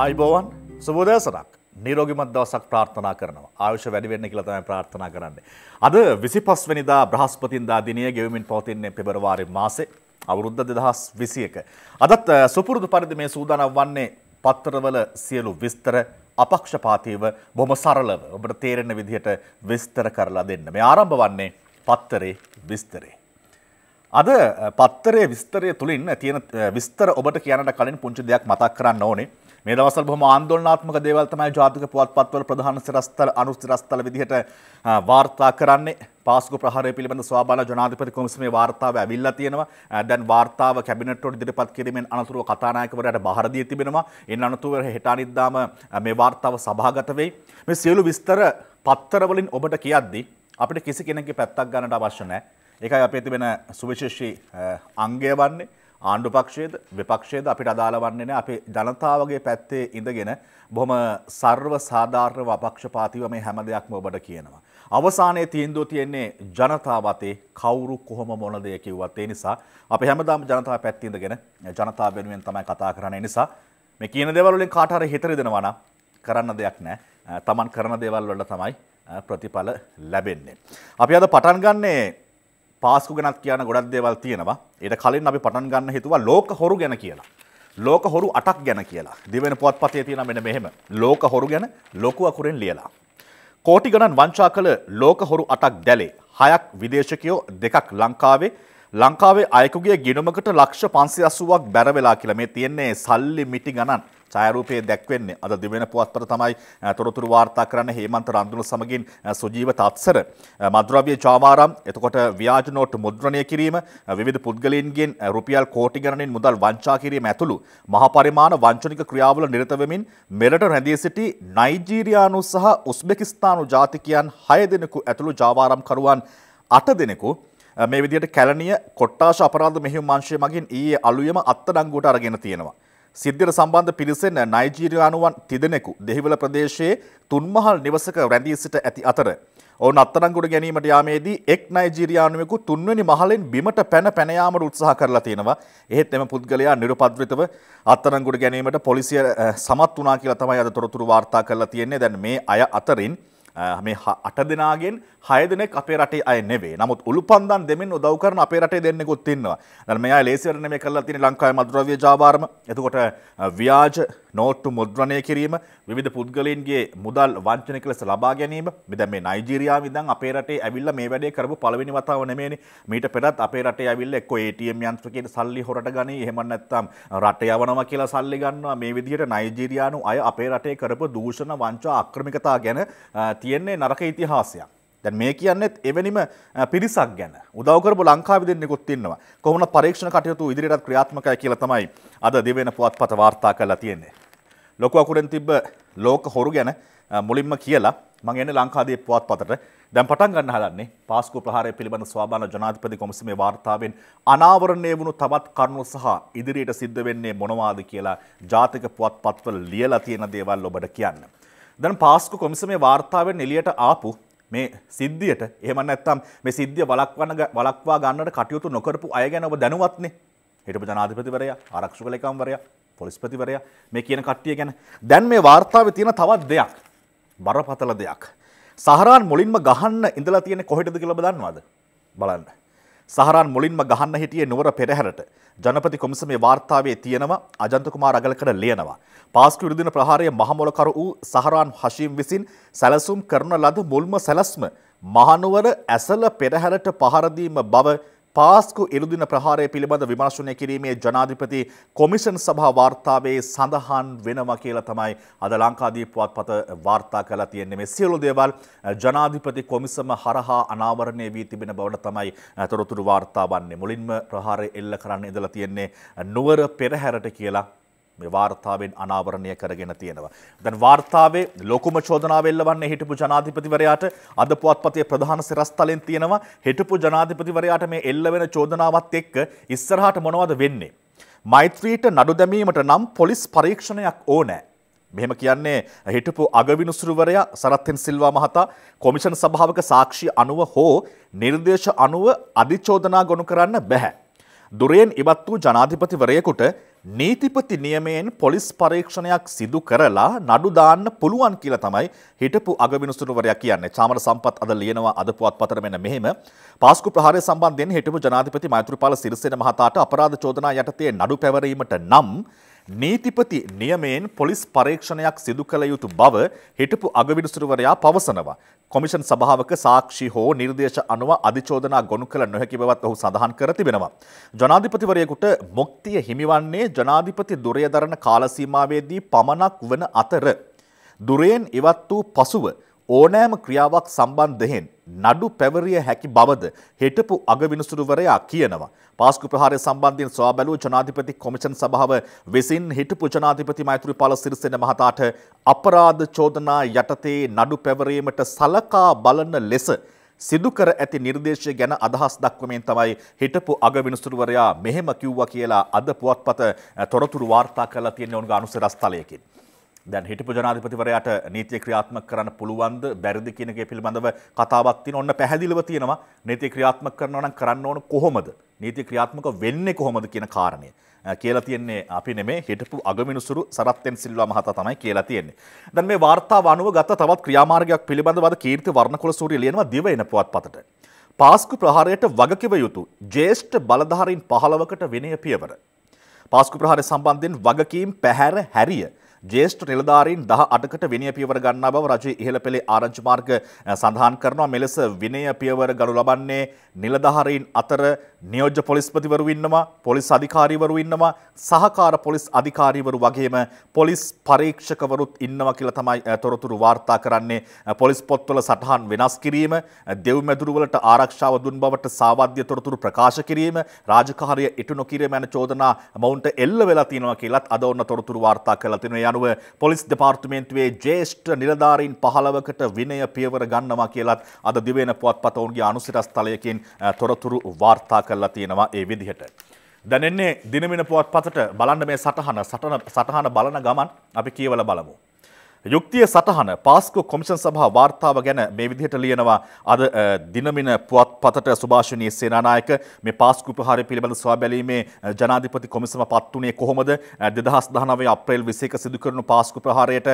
ආයිබෝවන් සුබෝදෑසනක් නිරෝගිමත් දවසක් ප්‍රාර්ථනා කරනවා ආයුෂ වැඩිවෙන්න කියලා තමයි ප්‍රාර්ථනා කරන්නේ. අද 25 වෙනිදා බ්‍රහස්පතින්දා දිනය ගෙවමින් පවතින්නේ පෙබරවාරි මාසේ අවුරුද්ද 2021. අදත් සුපුරුදු පරිදි මේ සූදානම් වන්නේ පත්තරවල සියලු විස්තර අපක්ෂපාතීව බොහොම සරලව ඔබට තේරෙන විදිහට විස්තර කරලා දෙන්න. මේ ආරම්භ වන්නේ පත්තරේ විස්තරේ. අද පත්තරේ විස්තරය තුළින් තියෙන විස්තර ඔබට කියනට කලින් පුංචි දෙයක් මතක් කරන්න ඕනේ. මේ දවස්වල බොහොම ආන්දෝලනාත්මක දේවල් තමයි ජාතික පුවත්පත්වල ප්‍රධාන සිරස්තල අනුසිරස්තල විදිහට වාර්තා කරන්නේ පාස්කු ප්‍රහාරය පිළිබඳ ස්වාබාල ජනාධිපති කොමිසමේ වාර්තාව ඇවිල්ලා තියෙනවා. දැන් වාර්තාව කැබිනට් වල ඉදිරිපත් කිරීමෙන් අනතුරුව කතානායකවරයාට බාර දී තිබෙනවා. එන් අනතුරුව හෙට අනිද්දාම මේ වාර්තාව සභාගත වෙයි. මේ සියලු විස්තර පත්තර වලින් ඔබට කියද්දී අපිට කිසි කෙනෙක්ගේ පැත්තක් ගන්නට අවශ්‍ය නැහැ. ඒකයි අපේ තිබෙන සුවිශේෂී අංගය වන්නේ. ආණ්ඩු පක්ෂයේද විපක්ෂයේද අපිට අදාළවන්නේ නැහැ. අපි ජනතාවගේ පැත්තේ ඉඳගෙන බොහොම සර්ව සාධාරණව අපක්ෂපාතීව මේ හැම දෙයක්ම ඔබට කියනවා. අවසානයේ තීන්දුව තියෙන්නේ ජනතාව අතේ කවුරු කොහොම මොන දේ කිව්වත්. ඒ නිසා අපි හැමදාම ජනතාව පැත්තේ ඉඳගෙන ජනතාව වෙනුවෙන් තමයි කතා කරන්නේ. නිසා මේ කියන දේවල් වලින් කාට හරි හිතර දෙනවා නම් කරන්න දෙයක් නැහැ. තමන් කරන දේවල් වලට තමයි ප්‍රතිඵල ලැබෙන්නේ. අපි අද පටන් ගන්නේ පාස්කු ගැනත් කියන ගොඩක් දේවල් තියෙනවා ඒට කලින් අපි පටන් ගන්න හිතුවා ලෝක හොරු ගැන කියලා. ලෝක හොරු අටක් ගැන කියලා දිවෙන පුවත් පතේ තියෙන මෙන මෙහෙම ලෝක හොරු ගැන ලොකු අකුරෙන් ලියලා. කෝටි ගණන් වංචා කළ ලෝක හොරු අටක් දැලේ හයක් විදේශකයෝ දෙකක් ලංකාවේ ලංකාවේ අයකුගේ ගිනුමකට ලක්ෂ පන්සි අසුවක් බැරවෙලා කියලා මේ තියෙන්නේ සල්ලි මිටි ගණන් ඡායරූපයේ දැක්වෙන්නේ. අද දිවෙන පුවත්පත තමයි තොරතුරු වාර්තා කරන්න හේමන්ත රන්දුණු සමගින් සුජීව තත්සර මද්‍රව්‍ය ජාවාරම් එතකොට ව්‍යාජ නෝට් මුද්‍රණය කිරීම විවිධ පුද්ගලයන්ගෙන් රුපියල් කෝටි ගණනින් මුදල් වංචා කිරීම ඇතුළු මහ පරිමාණ වංචනික ක්‍රියාවල නිරත වෙමින් මෙරට රැඳී සිටි නයිජීරියානු සහ උස්බෙකිස්තානු ජාතිකයන් 6 දෙනෙකු ඇතුළු ජාවාරම්කරුවන් 8 දෙනෙකු මේ විදිහට කැලණිය කොට්ටාශ අපරාධ මෙහෙයුම් අංශය මගින් ඊයේ අලුයම අත්අඩංගුවට අරගෙන තියෙනවා. සිද්ධියට සම්බන්ධ පිරිසෙන් නයිජීරියානුවන් තිදෙනෙකු දෙහිවල ප්‍රදේශයේ තුන්මහල් නිවසක රැඳී සිට ඇති අතර. ඔවුන් අත්තරංගුඩ ගැනීමට යාමේදී එක් නයිජීරියානුවෙකු තුන්වැනි මහලෙන් බිමට පැන පැනයාමට උත්සාහ කරලා තියෙනවා. එහෙත් එම පුද්ගලයා නිරුපද්‍රිතව අත්තරංගුඩ ගැනීමට පොලිසිය සමත් වුණා කියලා තමයි අද තොරතුරු වාර්තා කරලා තියෙන්නේ. දැන් මේ අය අතරින් මේ අට දෙනාගෙන් හය දෙනෙක් අපේ රටේ අය නෙවේ නමුත් උළු පන්දන් දෙමින් උදව් කරන අපේ රටේ දෙන්නෙකුත් ඉන්නවා. දැන් මෙයා ලේසියෙන් මේ කරලා තියෙන ලංකාවේ මදුරව්‍ය ජාවාරම. එතකොට ව්‍යාජ නෝට්ටු මුද්‍රණය කිරීම විධ පුද්ගලන්ගේ මුදල් වංචනක ලෙස ලබා ගැනීම මෙද මේ නයිජීරයා විදන් අපේ රටේ ඇවිල්ල මේ වැඩේ කරපු පලවෙනි වතාව නෙමේ මීට පෙරත් අපේ රට ඇවිල්ල එක්ක ATM යන්ත්‍රකයට සල්ලි හොට ගනී එහෙමන්නත්තම් රට යවනම කියලා සල්ලි ගන්නවා මේ විදිහට නයිජීරයානු අය අපේ රටේ කරපු දූෂණ වංචා අක්‍රමිකතා ගැන තියෙන්නේ නරක ඉතිහාසයක්. දැන් මේ කියන්නෙත් එවැනිම පිරිසක් ගැන උදව්කරපු ලංකාව දෙන්නෙකුත් ඉන්නවා. කොහොමද පරීක්ෂණ කටයුතු ඉදිරියටත් ක්‍රියාත්මකයි කියලා තමයි අද දිවෙන පුවත්පත වාර්තා කරලා තියෙන්නේ. ලොක අකුරෙන් තිබ ලෝක හොරු ගැන මුලින්ම කියලා මං එන්නේ ලංකාදේ පුවත් පතට දැන් පටන් ගන්න හදන්නේ පාස්කු ප්‍රහාරය පිළිබඳ ස්වාභාන ජනාධිපති කොමිසමේ වාර්තාවෙන් අනාවරණය වුණු තවත් කරුණු සහ ඉදිරියට සිද්ධ වෙන්නේ මොනවාද කියලා ජාතික පුවත් පත්වල ලියලා තියෙන දේවල් ඔබට කියන්න. දැන් පාස්කු කොමිසමේ වාර්තාවෙන් එළියට ආපු මේ සිද්ධියට එහෙම නැත්නම් මේ සිද්ධිය වළක්වන වළක්වා ගන්නට කටයුතු නොකරපු අය ගැන ඔබ දැනුවත්නේ. හිටපු ජනාධිපතිවරයා ආරක්ෂක ලේකම්වරයා පොලිස්පතිවරයා මේ කියන කට්ටිය ගැන දැන් මේ වාර්තාවේ තියෙන තවත් දෙයක් බරපතල දෙයක්. සහරාන් මුලින්ම ගහන්න ඉඳලා තියෙන කොහෙටද කියලා දන්නවද? බලන්න. සහරාන් මුලින්ම ගහන්න හිටියේ නුවර පෙරහැරට. ජනපති කොමිසමේ වාර්තාවේ තියෙනවා අජන්ත කුමාර අගලකඩ ලියනවා. පාස්කු විරුදින ප්‍රහාරයේ මහමොලකරු වූ සහරාන් හෂීම් විසින් සැලසුම් කරන ලද මුල්ම සැලැස්ම මහනුවර ඇසල පෙරහැරට පහර දීම බව පාස්කු ඉරුදින ප්‍රහාරය පිළිබඳ විමර්ශනය කිරීමේ ජනාධිපති කොමිෂන් සභා වාර්තාවේ සඳහන් වෙනවා කියලා තමයි අද ලංකාදීපුවත් පත වාර්තා කලා තියෙන්නේ මේ සියලු දේවල් ජනාධිපති කොමිසම හරහා අනාවරණය වී තිබෙන බවට තමයි තොරතුරු වාර්තා වන්නේ මුලින්ම ප්‍රහාරය එල්ල කරන්න ඉඳලා තියෙන්නේ නුවර පෙරහැරට කියලා මේ වාර්තාවෙන් අනාවරණය කරගෙන තියෙනවා. දැන් වාර්තාවේ ලොකුම චෝදනාව එල්ලවන්නේ හිටපු ජනාධිපතිවරයාට අද පුවත්පතේ ප්‍රධාන සිරස්තලෙන් තියෙනවා හිටපු ජනාධිපතිවරයාට මේ එල්ලවෙන චෝදනාවත් එක්ක ඉස්සරහට මොනවද වෙන්නේ? මෛත්‍රීට නඩු දැමීමට නම් පොලිස් පරීක්ෂණයක් ඕනෑ. මෙහෙම කියන්නේ හිටපු අගවිනිසුරුවරයා සරත්හෙන් සිල්වා මහතා කොමිෂන් සභාවක සාක්ෂි අනුව හෝ නිර්දේශ අනුව අධිචෝදනා ගොනු කරන්න බැහැ. දුරයෙන් ඉවත් වූ ජනාධිපතිවරයෙකුට නීතිපති නියමයෙන් පොලිස් පරීක්ෂණයක් සිදු කරලා නඩු දාන්න පුළුවන් කියලා තමයි හිටපු අගවිනිසුරුවරයා කියන්නේ. චාමර සම්පත් අද ලියනවා අද පුවත්පතට මෙන්න මෙහෙම. පාස්කු ප්‍රහාරය සම්බන්ධයෙන් හිටපු ජනාධිපති මෛත්‍රීපාල සිරිසේන මහතාට අපරාධ චෝදනා යටතේ නඩු පැවරීමට නම් නීතිපති නියමයෙන් පොලිස් පරීක්ෂණයක් සිදු කළ යුතු බව හිටපු අගවිනිසුරුවරයා පවසනවා. කොමිෂන් සභාවක සාක්ෂි හෝ නිර්දේශ අනුව අධිචෝදනා ගොනු කළ නොහැකි බවත් ඔහු සඳහන් කර තිබෙනවා. ජනාධිපතිවරයෙකුට මොක්තිය හිමිවන්නේ ජනාධිපති දුරය දරන කාලසීමාවේදී පමණක් වන අතර. දුරයෙන් ඉවත් වූ පසුව ඕනෑම ක්‍රියාවක් සම්බන්ධයෙන් නඩු පැවරිය හැකි බවද හිටපු අගවිනිසුරුවරයා කියනවා. පාස්කු ප්‍රහාරය සම්බන්ධයෙන් සොයා බැලූ ජනාධිපති කොමිෂන් සභාව විසින් හිටපු ජනාධිපති මෛත්‍රීපාල සිරිසේන මහතාට අපරාධ චෝදනා යටතේ නඩු පැවරීමට සලකා බලන ලෙස සිදුකර ඇති නිර්දේශය ගැන අදහස් දක්වමින් තමයි හිටපු අගවිනිසුරුවරයා මෙහෙම කිව්වා කියලා අද පුවත්පත තොරතුරු වාර්තා කරලා තියෙන උන්ගේ අනුසරස්ථලයකින්. දැන් හිටපු ජනාධිපතිවරයාට නීතිය ක්‍රියාත්මක කරන්න පුළුවන්ද බැරිද කියන එක පිළිබඳව කතාවක් තියෙන ඔන්න පැහැදිලිව තියෙනවා නීතිය ක්‍රියාත්මක කරනවා නම් කරන්න ඕන කොහොමද නීතිය ක්‍රියාත්මක වෙන්නේ කොහොමද කියන කාරණය කියලා තියෙන්නේ අපි නෙමේ හිටපු අගමිනුසුරු සරත්තෙන් සිල්වා මහතා තමයි කියලා තියෙන්නේ. දැන් මේ වාර්තාව අනුව ගත තවත් ක්‍රියාමාර්ගයක් පිළිබඳව අද කීර්ති වර්ණකුලසූරිය ලියනවා දිව එන පුවත්පතට. පාස්කු ප්‍රහාරයට වගකිව යුතු ජ්‍යෙෂ්ඨ බලධාරීන් 15කට විනය පියවර. පාස්කු ප්‍රහාරය සම්බන්ධයෙන් වගකීම් පැහැර හැරිය ජේෂ්ඨ නිලධාරීන් දහ අටකට විනය පියවර ගන්නා බව රජයේ ඉහළ පෙළේ ආරංචි මාර්ග සඳහන් කරනවා මෙලෙස විනය පියවර ගනු ලබන්නේ නිලධාරීන් අතර නියෝජ්‍ය පොලිස්පතිවරු ඉන්නවා පොලිස් අධිකාරීවරු ඉන්නවා සහකාර පොලිස් අධිකාරීවරු වගේම පොලිස් පරීක්ෂකවරුත් ඉන්නවා කියලා තමයි තොරතුරු වාර්තා කරන්නේ පොලිස් පොත්වල සටහන් වෙනස් කිරීම දෙව්මැදුරුවලට ආරක්ෂාව දුන් බවට සාවද්‍ය තොරතුරු ප්‍රකාශ කිරීම රාජකාරිය ඉටු නොකිරීම යන චෝදනා මොවුන්ට එල්ල වෙලා තියෙනවා කියලත් අද ඔන්න තොරතුරු වාර්තා කරලා තිනේ යනුව පොලිස් දෙපාර්තමේන්තුවේ ජ්‍යෙෂ්ඨ නිලධාරීන් 15කට විනය පියවර ගන්නවා කියලත් අද දිවයින පුවත්පත ඔවුන්ගේ අනුසිරස්තලයකින් තොරතුරු වාර්තා කරලා තියෙනවා ඒ විදිහට. දැනෙන්නේ දිනමින පුවත් පතට බලන්න මේ සටහන සටහන බලන ගමන් අපි කියවල බලමු. යුක්තිය සටහන පාස්කු කොමිෂන් සභා වාර්තාව ගැන මේ විදිහට ලියනවා අද දිනමින පුවත් පතට සුභාෂණී සේනානායක මේ පාස්කු ප්‍රහාරය පිළිබඳ සොයාබැලීමේ ජනාධිපති කොමිසම පත් වුණේ කොහොමද 2019 අප්‍රේල් 21 සිදු කරන පාස්කු ප්‍රහාරයට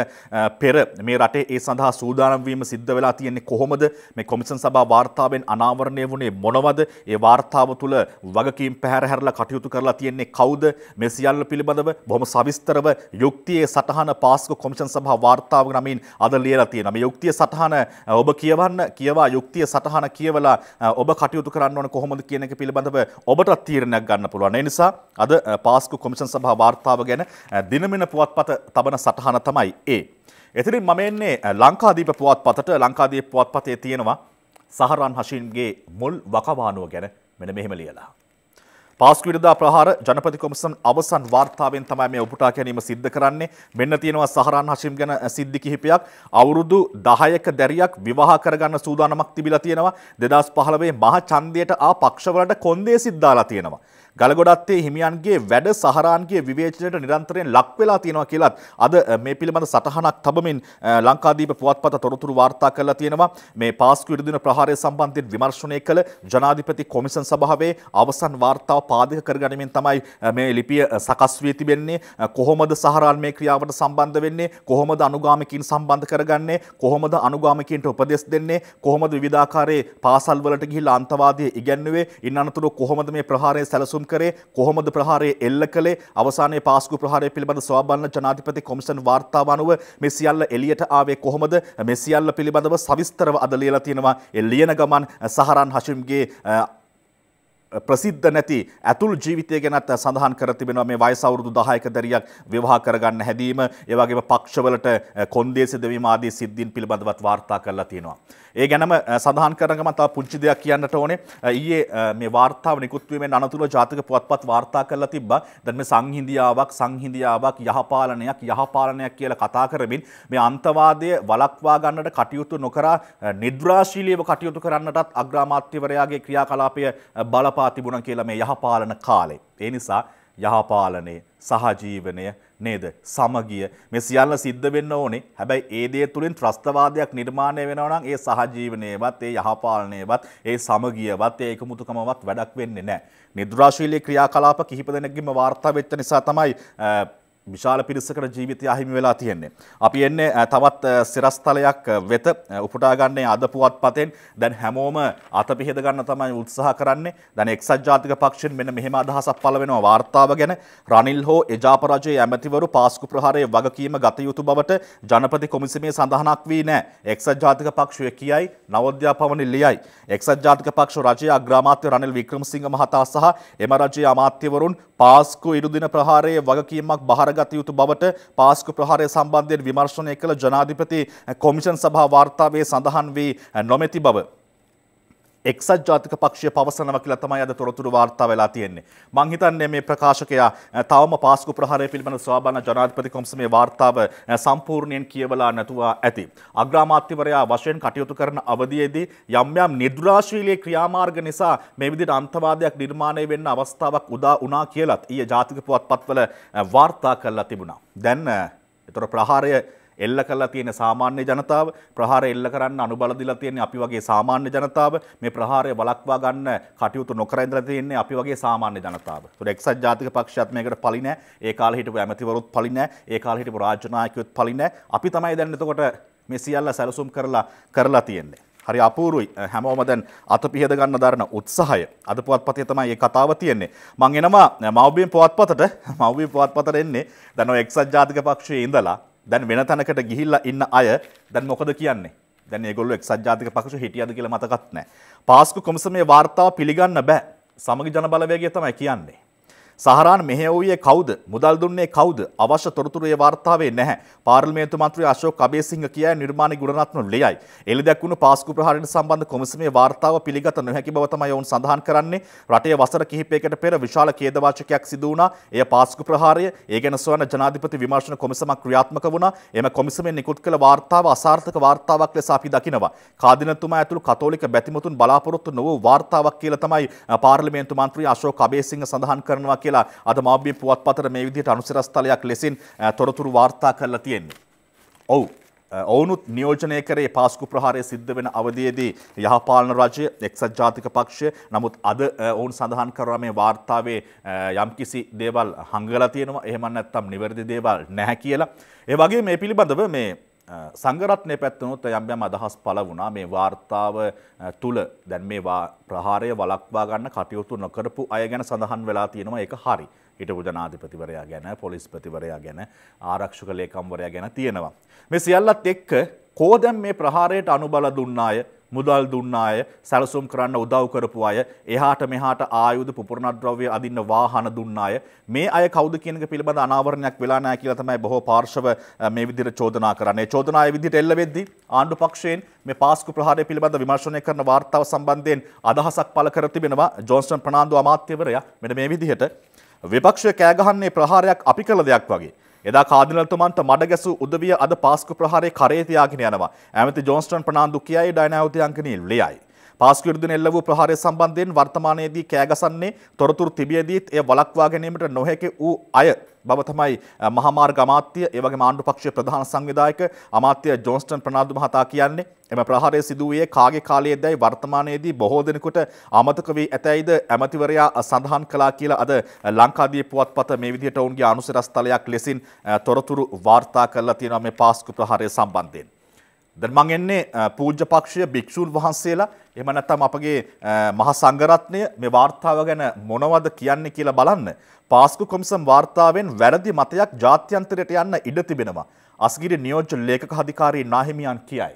පෙර මේ රටේ ඒ සඳහා සූදානම් වීම සිද්ධ වෙලා තියෙන්නේ කොහොමද මේ කොමිෂන් සභා වාර්තාවෙන් අනාවරණය වුණේ මොනවද ඒ වාර්තාව තුළ වගකීම් පැහැර හැරලා කටයුතු කරලා තියෙන්නේ කවුද මේ සියල්ල පිළිබඳව බොහොම සවිස්තරව යුක්තියේ සටහන පාස්කු කොමිෂන් සභා වාර්තාව නමින් අද ලියලා තියෙනවා. මේ යුක්තිය සටහන ඔබ කියවන්න කියවා යුක්තිය සටහන කියවලා ඔබ කටයුතු කරන්න ඕන කොහොමද කියන එක පිළිබඳව ඔබටත් තීරණයක් ගන්න පුළුවන්. ඒ නිසා අද පාස්කු කොමිෂන් සභාව වාර්තාව ගැන දිනමින පුවත්පත තබන සටහන තමයි ඒ. එතිරින් මම එන්නේ ලංකාදීප පුවත්පතට ලංකාදීප පුවත්පතේ තියෙනවා සහරන් හෂීන්ගේ මුල් වකවානුව ගැන මෙන්න මෙහෙම ලියලා. පාස්කු විරදා ප්‍රහාර ජනපති කොමිසම් අවසන් වාර්තාවෙන් තමයි මේ උපුටා ගැනීම සිද්ධ කරන්නේ. මෙන්න තියෙනවා සහරන් හෂිම් ගැන සිද්ධි කිහිපයක්. අවුරුදු 10ක දැරියක් විවාහ කරගන්න සූදානමක් තිබිලා තියෙනවා. 2015 මහ ඡන්දයට ආ පක්ෂවලට කොන්දේසිත් දාලා තියෙනවා. ගලගොඩත්තේ හිමියන්ගේ වැඩ සහරාන්ගේ විවේචනයට නිරන්තරයෙන් ලක් වෙලා තියෙනවා කියලත් අද මේ පිළිබඳ සටහනක් තබමින් ලංකාදීප පුවත්පත තොරතුරු වාර්තා කරලා තියෙනවා මේ පාස්කු ඉරිදින ප්‍රහාරය සම්බන්ධයෙන් විමර්ශනය කළ ජනාධිපති කොමිසන් සභාවේ අවසන් වාර්තාව පාදක කරගනිමින් තමයි මේ ලිපිය සකස් වී තිබෙන්නේ කොහොමද සහරාන් මේ ක්‍රියාවට සම්බන්ධ වෙන්නේ කොහොමද අනුගාමිකින් සම්බන්ධ කරගන්නේ කොහොමද අනුගාමිකින්ට උපදෙස් දෙන්නේ කොහොමද විධාකාරයේ පාසල් වලට ගිහිල්ලා අන්තවාදී ඉගැන්නුවේ ඉන් අනතුරු කොහොමද මේ ප්‍රහාරය සැලසුම් කරේ කොහොමද ප්‍රහාරය එල්ල කළේ අවසානයේ පාස්කු ප්‍රහාරය පිළිබඳ සවබන්න ජනාධිපති කොමිෂන් වාර්තාව අනුව මේ සියල්ල එළියට ආවේ කොහොමද මේ සියල්ල පිළිබඳව සවිස්තරව අද ලියලා තියෙනවා ඒ ලියන ගමන් සහරන් හෂිම්ගේ ප්‍රසිද්ධ නැති ඇතුල් ජීවිතය ගැනත් සඳහන් කර තිබෙනවා මේ වයස අවුරුදු 10ක දැරියක් විවාහ කරගන්න හැදීම ඒ වගේම පක්ෂවලට කොන්දේසි දෙවීම ආදී සිද්ධීන් පිළිබඳවත් වාර්තා කරලා තියෙනවා. ඒ ගැනම සඳහන් කරගම තව පුංචි දෙයක් කියන්නට ඕනේ. ඊයේ මේ වාර්තාව නිකුත් වීමෙන් අනතුරුව ජාතික පුවත්පත් වාර්තා කරලා තිබ්බා. දැන් මේ සංහිඳියාවක් සංහිඳියාවක් යහපාලනයක් යහපාලනයක් කියලා කතා කරමින් මේ අන්තවාදය වළක්වා ගන්නට කටයුතු නොකර නිද්‍රාශීලීව කටයුතු කරන්නටත් අග්‍රාමාත්‍යවරයාගේ ක්‍රියාකලාපය බල ගලපා තිබුණ කියලා මේ යහපාලන කාලේ. ඒ නිසා යහපාලනය සහජීවනය නේද සමගිය මේ සියල්ල සිද්ධ වෙන්න ඕනේ. හැබැයි ඒ දේ තුලින් ත්‍රස්තවාදයක් නිර්මාණය වෙනවා නම් ඒ සහජීවනයවත් ඒ යහපාලනයවත් ඒ සමගියවත් ඒ එකමුතුකමවත් වැඩක් වෙන්නේ නැහැ. නිදුරාශීලී ක්‍රියාකලාප කිහිප දෙනෙක්ගෙම වාර්තා වෙච්ච නිසා තමයි විශාල පිරිසකට ජීවිතය අහිමි වෙලා තියෙන්නේ. අපි එන්නේ තවත් සිරස්තලයක් වෙත උපුටාගන්නේ අද පුවත් පතෙන් දැන් හැමෝම අත පිහෙද ගන්න තමයි උත්සාහ කරන්නේ. දැන් එක්සත් ජාතික පක්ෂයෙන් මෙන්න මෙහෙම අදහසක් පළ වෙනවා වාර්තාව ගැන. රනිල් හෝ එජාපරජයේ ඇමතිවරු පාස්කු ප්‍රහාරයේ වගකීම ගත යුතු බවට ජනපති කොමිසමේ සඳහනක් වී නැහැ. එක්සත් ජාතික පක්ෂය කියයි නවෝද්‍යාපවනි ලියයි. එක්සත් ජාතික පක්ෂ රජයේ අග්‍රාමාත්‍ය රනිල් වික්‍රමසිංහ මහතා සහ එම රජයේ අමාත්‍යවරුන් පාස්කු ඉරුදින ප්‍රහාරයේ වගකීමක් බහර ගත යුතු බවට පාස්කු ප්‍රහාරය සම්බන්ධයෙන් විමර්ශනය කළ ජනාධිපති කොමිෂන් සභා වාර්තාවේ සඳහන් වී නොමැති බව එක්සත් ජාතික පක්ෂය පවසනවා කියලා තමයි අද තොරතුරු වාර්තා වෙලා තියෙන්නේ. මං හිතන්නේ මේ ප්‍රකාශකයා තවම පාස්කු ප්‍රහාරය පිළිබඳ ස්වාබන ජනාධිපති කොමිසමේ වාර්තාව සම්පූර්ණයෙන් කියවලා නැතුව ඇති. අග්‍රාමාත්‍යවරයා වශයෙන් කටයුතු කරන අවධියේදී යම් යම් නිර්දෘශීලී ක්‍රියාමාර්ග නිසා මේ විදිහට අන්තවාදයක් නිර්මාණය වෙන්න අවස්ථාවක් උදා වුණා කියලත් ඊයේ ජාතික පුවත්පත්වල වාර්තා කරලා තිබුණා. දැන් ඒතර ප්‍රහාරය එල්ල කරලා තියෙන සාමාන්‍ය ජනතාව ප්‍රහාර එල්ල කරන්න අනුබල දීලා තියෙන අපි වගේ සාමාන්‍ය ජනතාව මේ ප්‍රහාරය වළක්වා ගන්න කටයුතු නොකර ඉඳලා තියෙන්නේ අපි වගේ සාමාන්‍ය ජනතාව. ඒතොර එක්සත් ජාතික පක්ෂයත් මේකට පලි නෑ. ඒ කාලේ හිටපු ඇමතිවරුත් පලි නෑ. ඒ කාලේ හිටපු රාජ්‍ය නායකයොත් පලි නෑ. අපි තමයි දැන් එතකොට මේ සියල්ල සැලසුම් කරලා කරලා තියෙන්නේ. හරි අපූරුයි හැමෝම දැන් අත පිහද ගන්න දරන උත්සාහය අද පුවත්පතේ තමයි මේ කතාව තියෙන්නේ මං එනවා මව්බිම් පුවත්පතට මව්බිම් පුවත්පතට එන්නේ දැන් ඔය එක්සත් ජාතික පක්ෂයේ ඉඳලා දැන් වෙන තැනකට ගිහිල්ලා ඉන්න අය දැන් මොකද කියන්නේ? දැන් මේගොල්ලෝ එක්සත් ජාතික පක්ෂ හිටියද කියලා මතකත් නැහැ. පාස්කු කොමිසමේ වාර්තාව පිළිගන්න බෑ. සමගි ජන බලවේගය තමයි කියන්නේ. සහරාන් මෙහෙවූයේ කවුද? මුදල් දුන්නේ කවුද? අවශ්‍ය තොරතුරු ඒ වාර්තාවේ නැහැ. පාර්ලිමේන්තු මන්ත්‍රී අශෝක් අබේසිංහ කියයි නිර්මාණ ගුණරත්න ලියයි. එළි දැක්වුණු පාස්කු ප්‍රහාරයට සම්බන්ධ කොමිසමේ වාර්තාව පිළිගත නොහැකි බව තමයි ඔවුන් සඳහන් කරන්නේ. රටේ වසර කිහිපයකට පෙර විශාල ඛේදවාචකයක් සිදු වුණා. එය පාස්කු ප්‍රහාරය. ඒ ගැන සොයන ජනාධිපති විමර්ශන කොමිසමක් ක්‍රියාත්මක වුණා. එම කොමිසමෙන් නිකුත් කළ වාර්තාව අසාර්ථක වාර්තාවක් ලෙස අපි දකිනවා. කාදිනතුමා ඇතුළු කතෝලික බැතිමතුන් බලාපොරොත්තු නොවූ වාර්තාවක් කියලා තමයි පාර්ලිමේන්තු මන්ත්‍රී අශෝක් අබේසිංහ සඳහන් කරනවා කියලා අද මාබ්‍ය පුවත්පතට මේ විදිහට අනුසිරස්ථලයක් ලෙසින් තොරතුරු වාර්තා කරලා තියෙන්නේ. ඔව්. ඔවුනුත් නියෝජනය කරේ පාස්කු ප්‍රහාරය සිද්ධ වෙන අවධියේදී යහපාලන රජය එක්සත් ජාතික පක්ෂය නමුත් අද ඔවුන් සඳහන් කරවා මේ වාර්තාවේ යම්කිසි දේවල් හංගලා තියෙනවා එහෙම නැත්නම් නිවැරදි දේවල් නැහැ කියලා. ඒ වගේ මේ පිළිබඳව මේ සංගරත්නය පැත්තනොත් යම් යම් අදහස් පල වුණා මේ වාර්තාව තුළ දැන් මේ ප්‍රහාරය වලක්වා ගන්න කටයුතු නොකරපු අය ගැන සඳහන් වෙලා තියෙනවා එක හරි. හිටපු ජනාධිපතිවරයා ගැන පොලිස්පතිවරයා ගැන ආරක්ෂක ලේකම්වරයා ගැන තියෙනවා. මෙ සියල්ලත් එක්ක කෝදැම් මේ ප්‍රහාරයට අනුබල දුන්නාය මුදල් දුන්න අය සැලසුම් කරන්න උදව් කරපු අය එහාට මෙහාට ආයුධ පුපුරණද්‍රව්‍ය අදින්න වාහන දුන්න අය මේ අය කවුද කියන එක පිළිබඳ අනාවරණයක් වෙලා නැහැ කියලා තමයි බොහෝ පාර්ශව මේ විදිහට චෝදනා කරන්නේ. චෝදනාය විදිහට එල්ල වෙද්දී ආණ්ඩු පක්ෂයෙන් මේ පාස්කු ප්‍රහාරය පිළිබඳ විමර්ශනය කරන වාර්තාව සම්බන්ධයෙන් අදහසක් පළ කර තිබෙනවා ජොන්ස්ටන් ප්‍රනාන්දු අමාත්‍යවරයා මෙන්න මේ විදිහට විපක්ෂය කෑගහන්නේ ප්‍රහාරයක් අපි කළ දෙයක් වගේ. එදා කාදිනල්තුමන්ට මඩ ගැසූ උදවිය අද පාස්කු ප්‍රහාරයේ කරේ තියාගෙන යනවා. ඇමති ජෝන්ස්ටන් ප්‍රනාන්දු කියයි ඩයනායෝති අංකනීල් ලියයි. පාස්කු විරුද්ධ නෙල්ල වූ ප්‍රහාරය සම්බන්ධයෙන් වර්තමානයේදී කෑගසන්නේ තොරතුරු තිබියදීත් එය වළක්වා ගැනීමට නොහැකි වූ අය බව තමයි මහාමාර්ග අමාත්‍ය ඒ වගේම ආණ්ඩු පක්ෂයේ ප්‍රධාන සංවිධායක අමාත්‍ය ජෝන්ස්ටන් ප්‍රනාන්දු මහතා කියන්නේ එම ප්‍රහාරය සිදු වූයේ කාගේ කාලයේදයි වර්තමානයේදී බොහෝ දිනකට අමතක වී ඇතැයිද ඇමතිවරයා සඳහන් කළා කියලා අද ලංකාදීප පුවත්පත මේ විදිහට ඔවුන්ගේ අනුසරස්තලයක් ලෙසින් තොරතුරු වාර්තා කරලා තියෙනවා මේ පාස්කු ප්‍රහාරය සම්බන්ධයෙන් දැන් මම එන්නේ පූජ්‍ය පක්ෂය භික්ෂුන් වහන්සේලා එහෙම නැත්නම් අපගේ මහා සංඝරත්නය මේ වார்த்தාව ගැන මොනවද කියන්නේ කියලා බලන්න. පාස්කු කොමිසම් වார்த்தාවෙන් වැරදි මතයක් ජාත්‍යන්තරයට යන්න ඉඩ තිබෙනවා. අස්ගිරි නියෝජ්‍ය ලේකක අධිකාරී නාහිමියන් කියයි.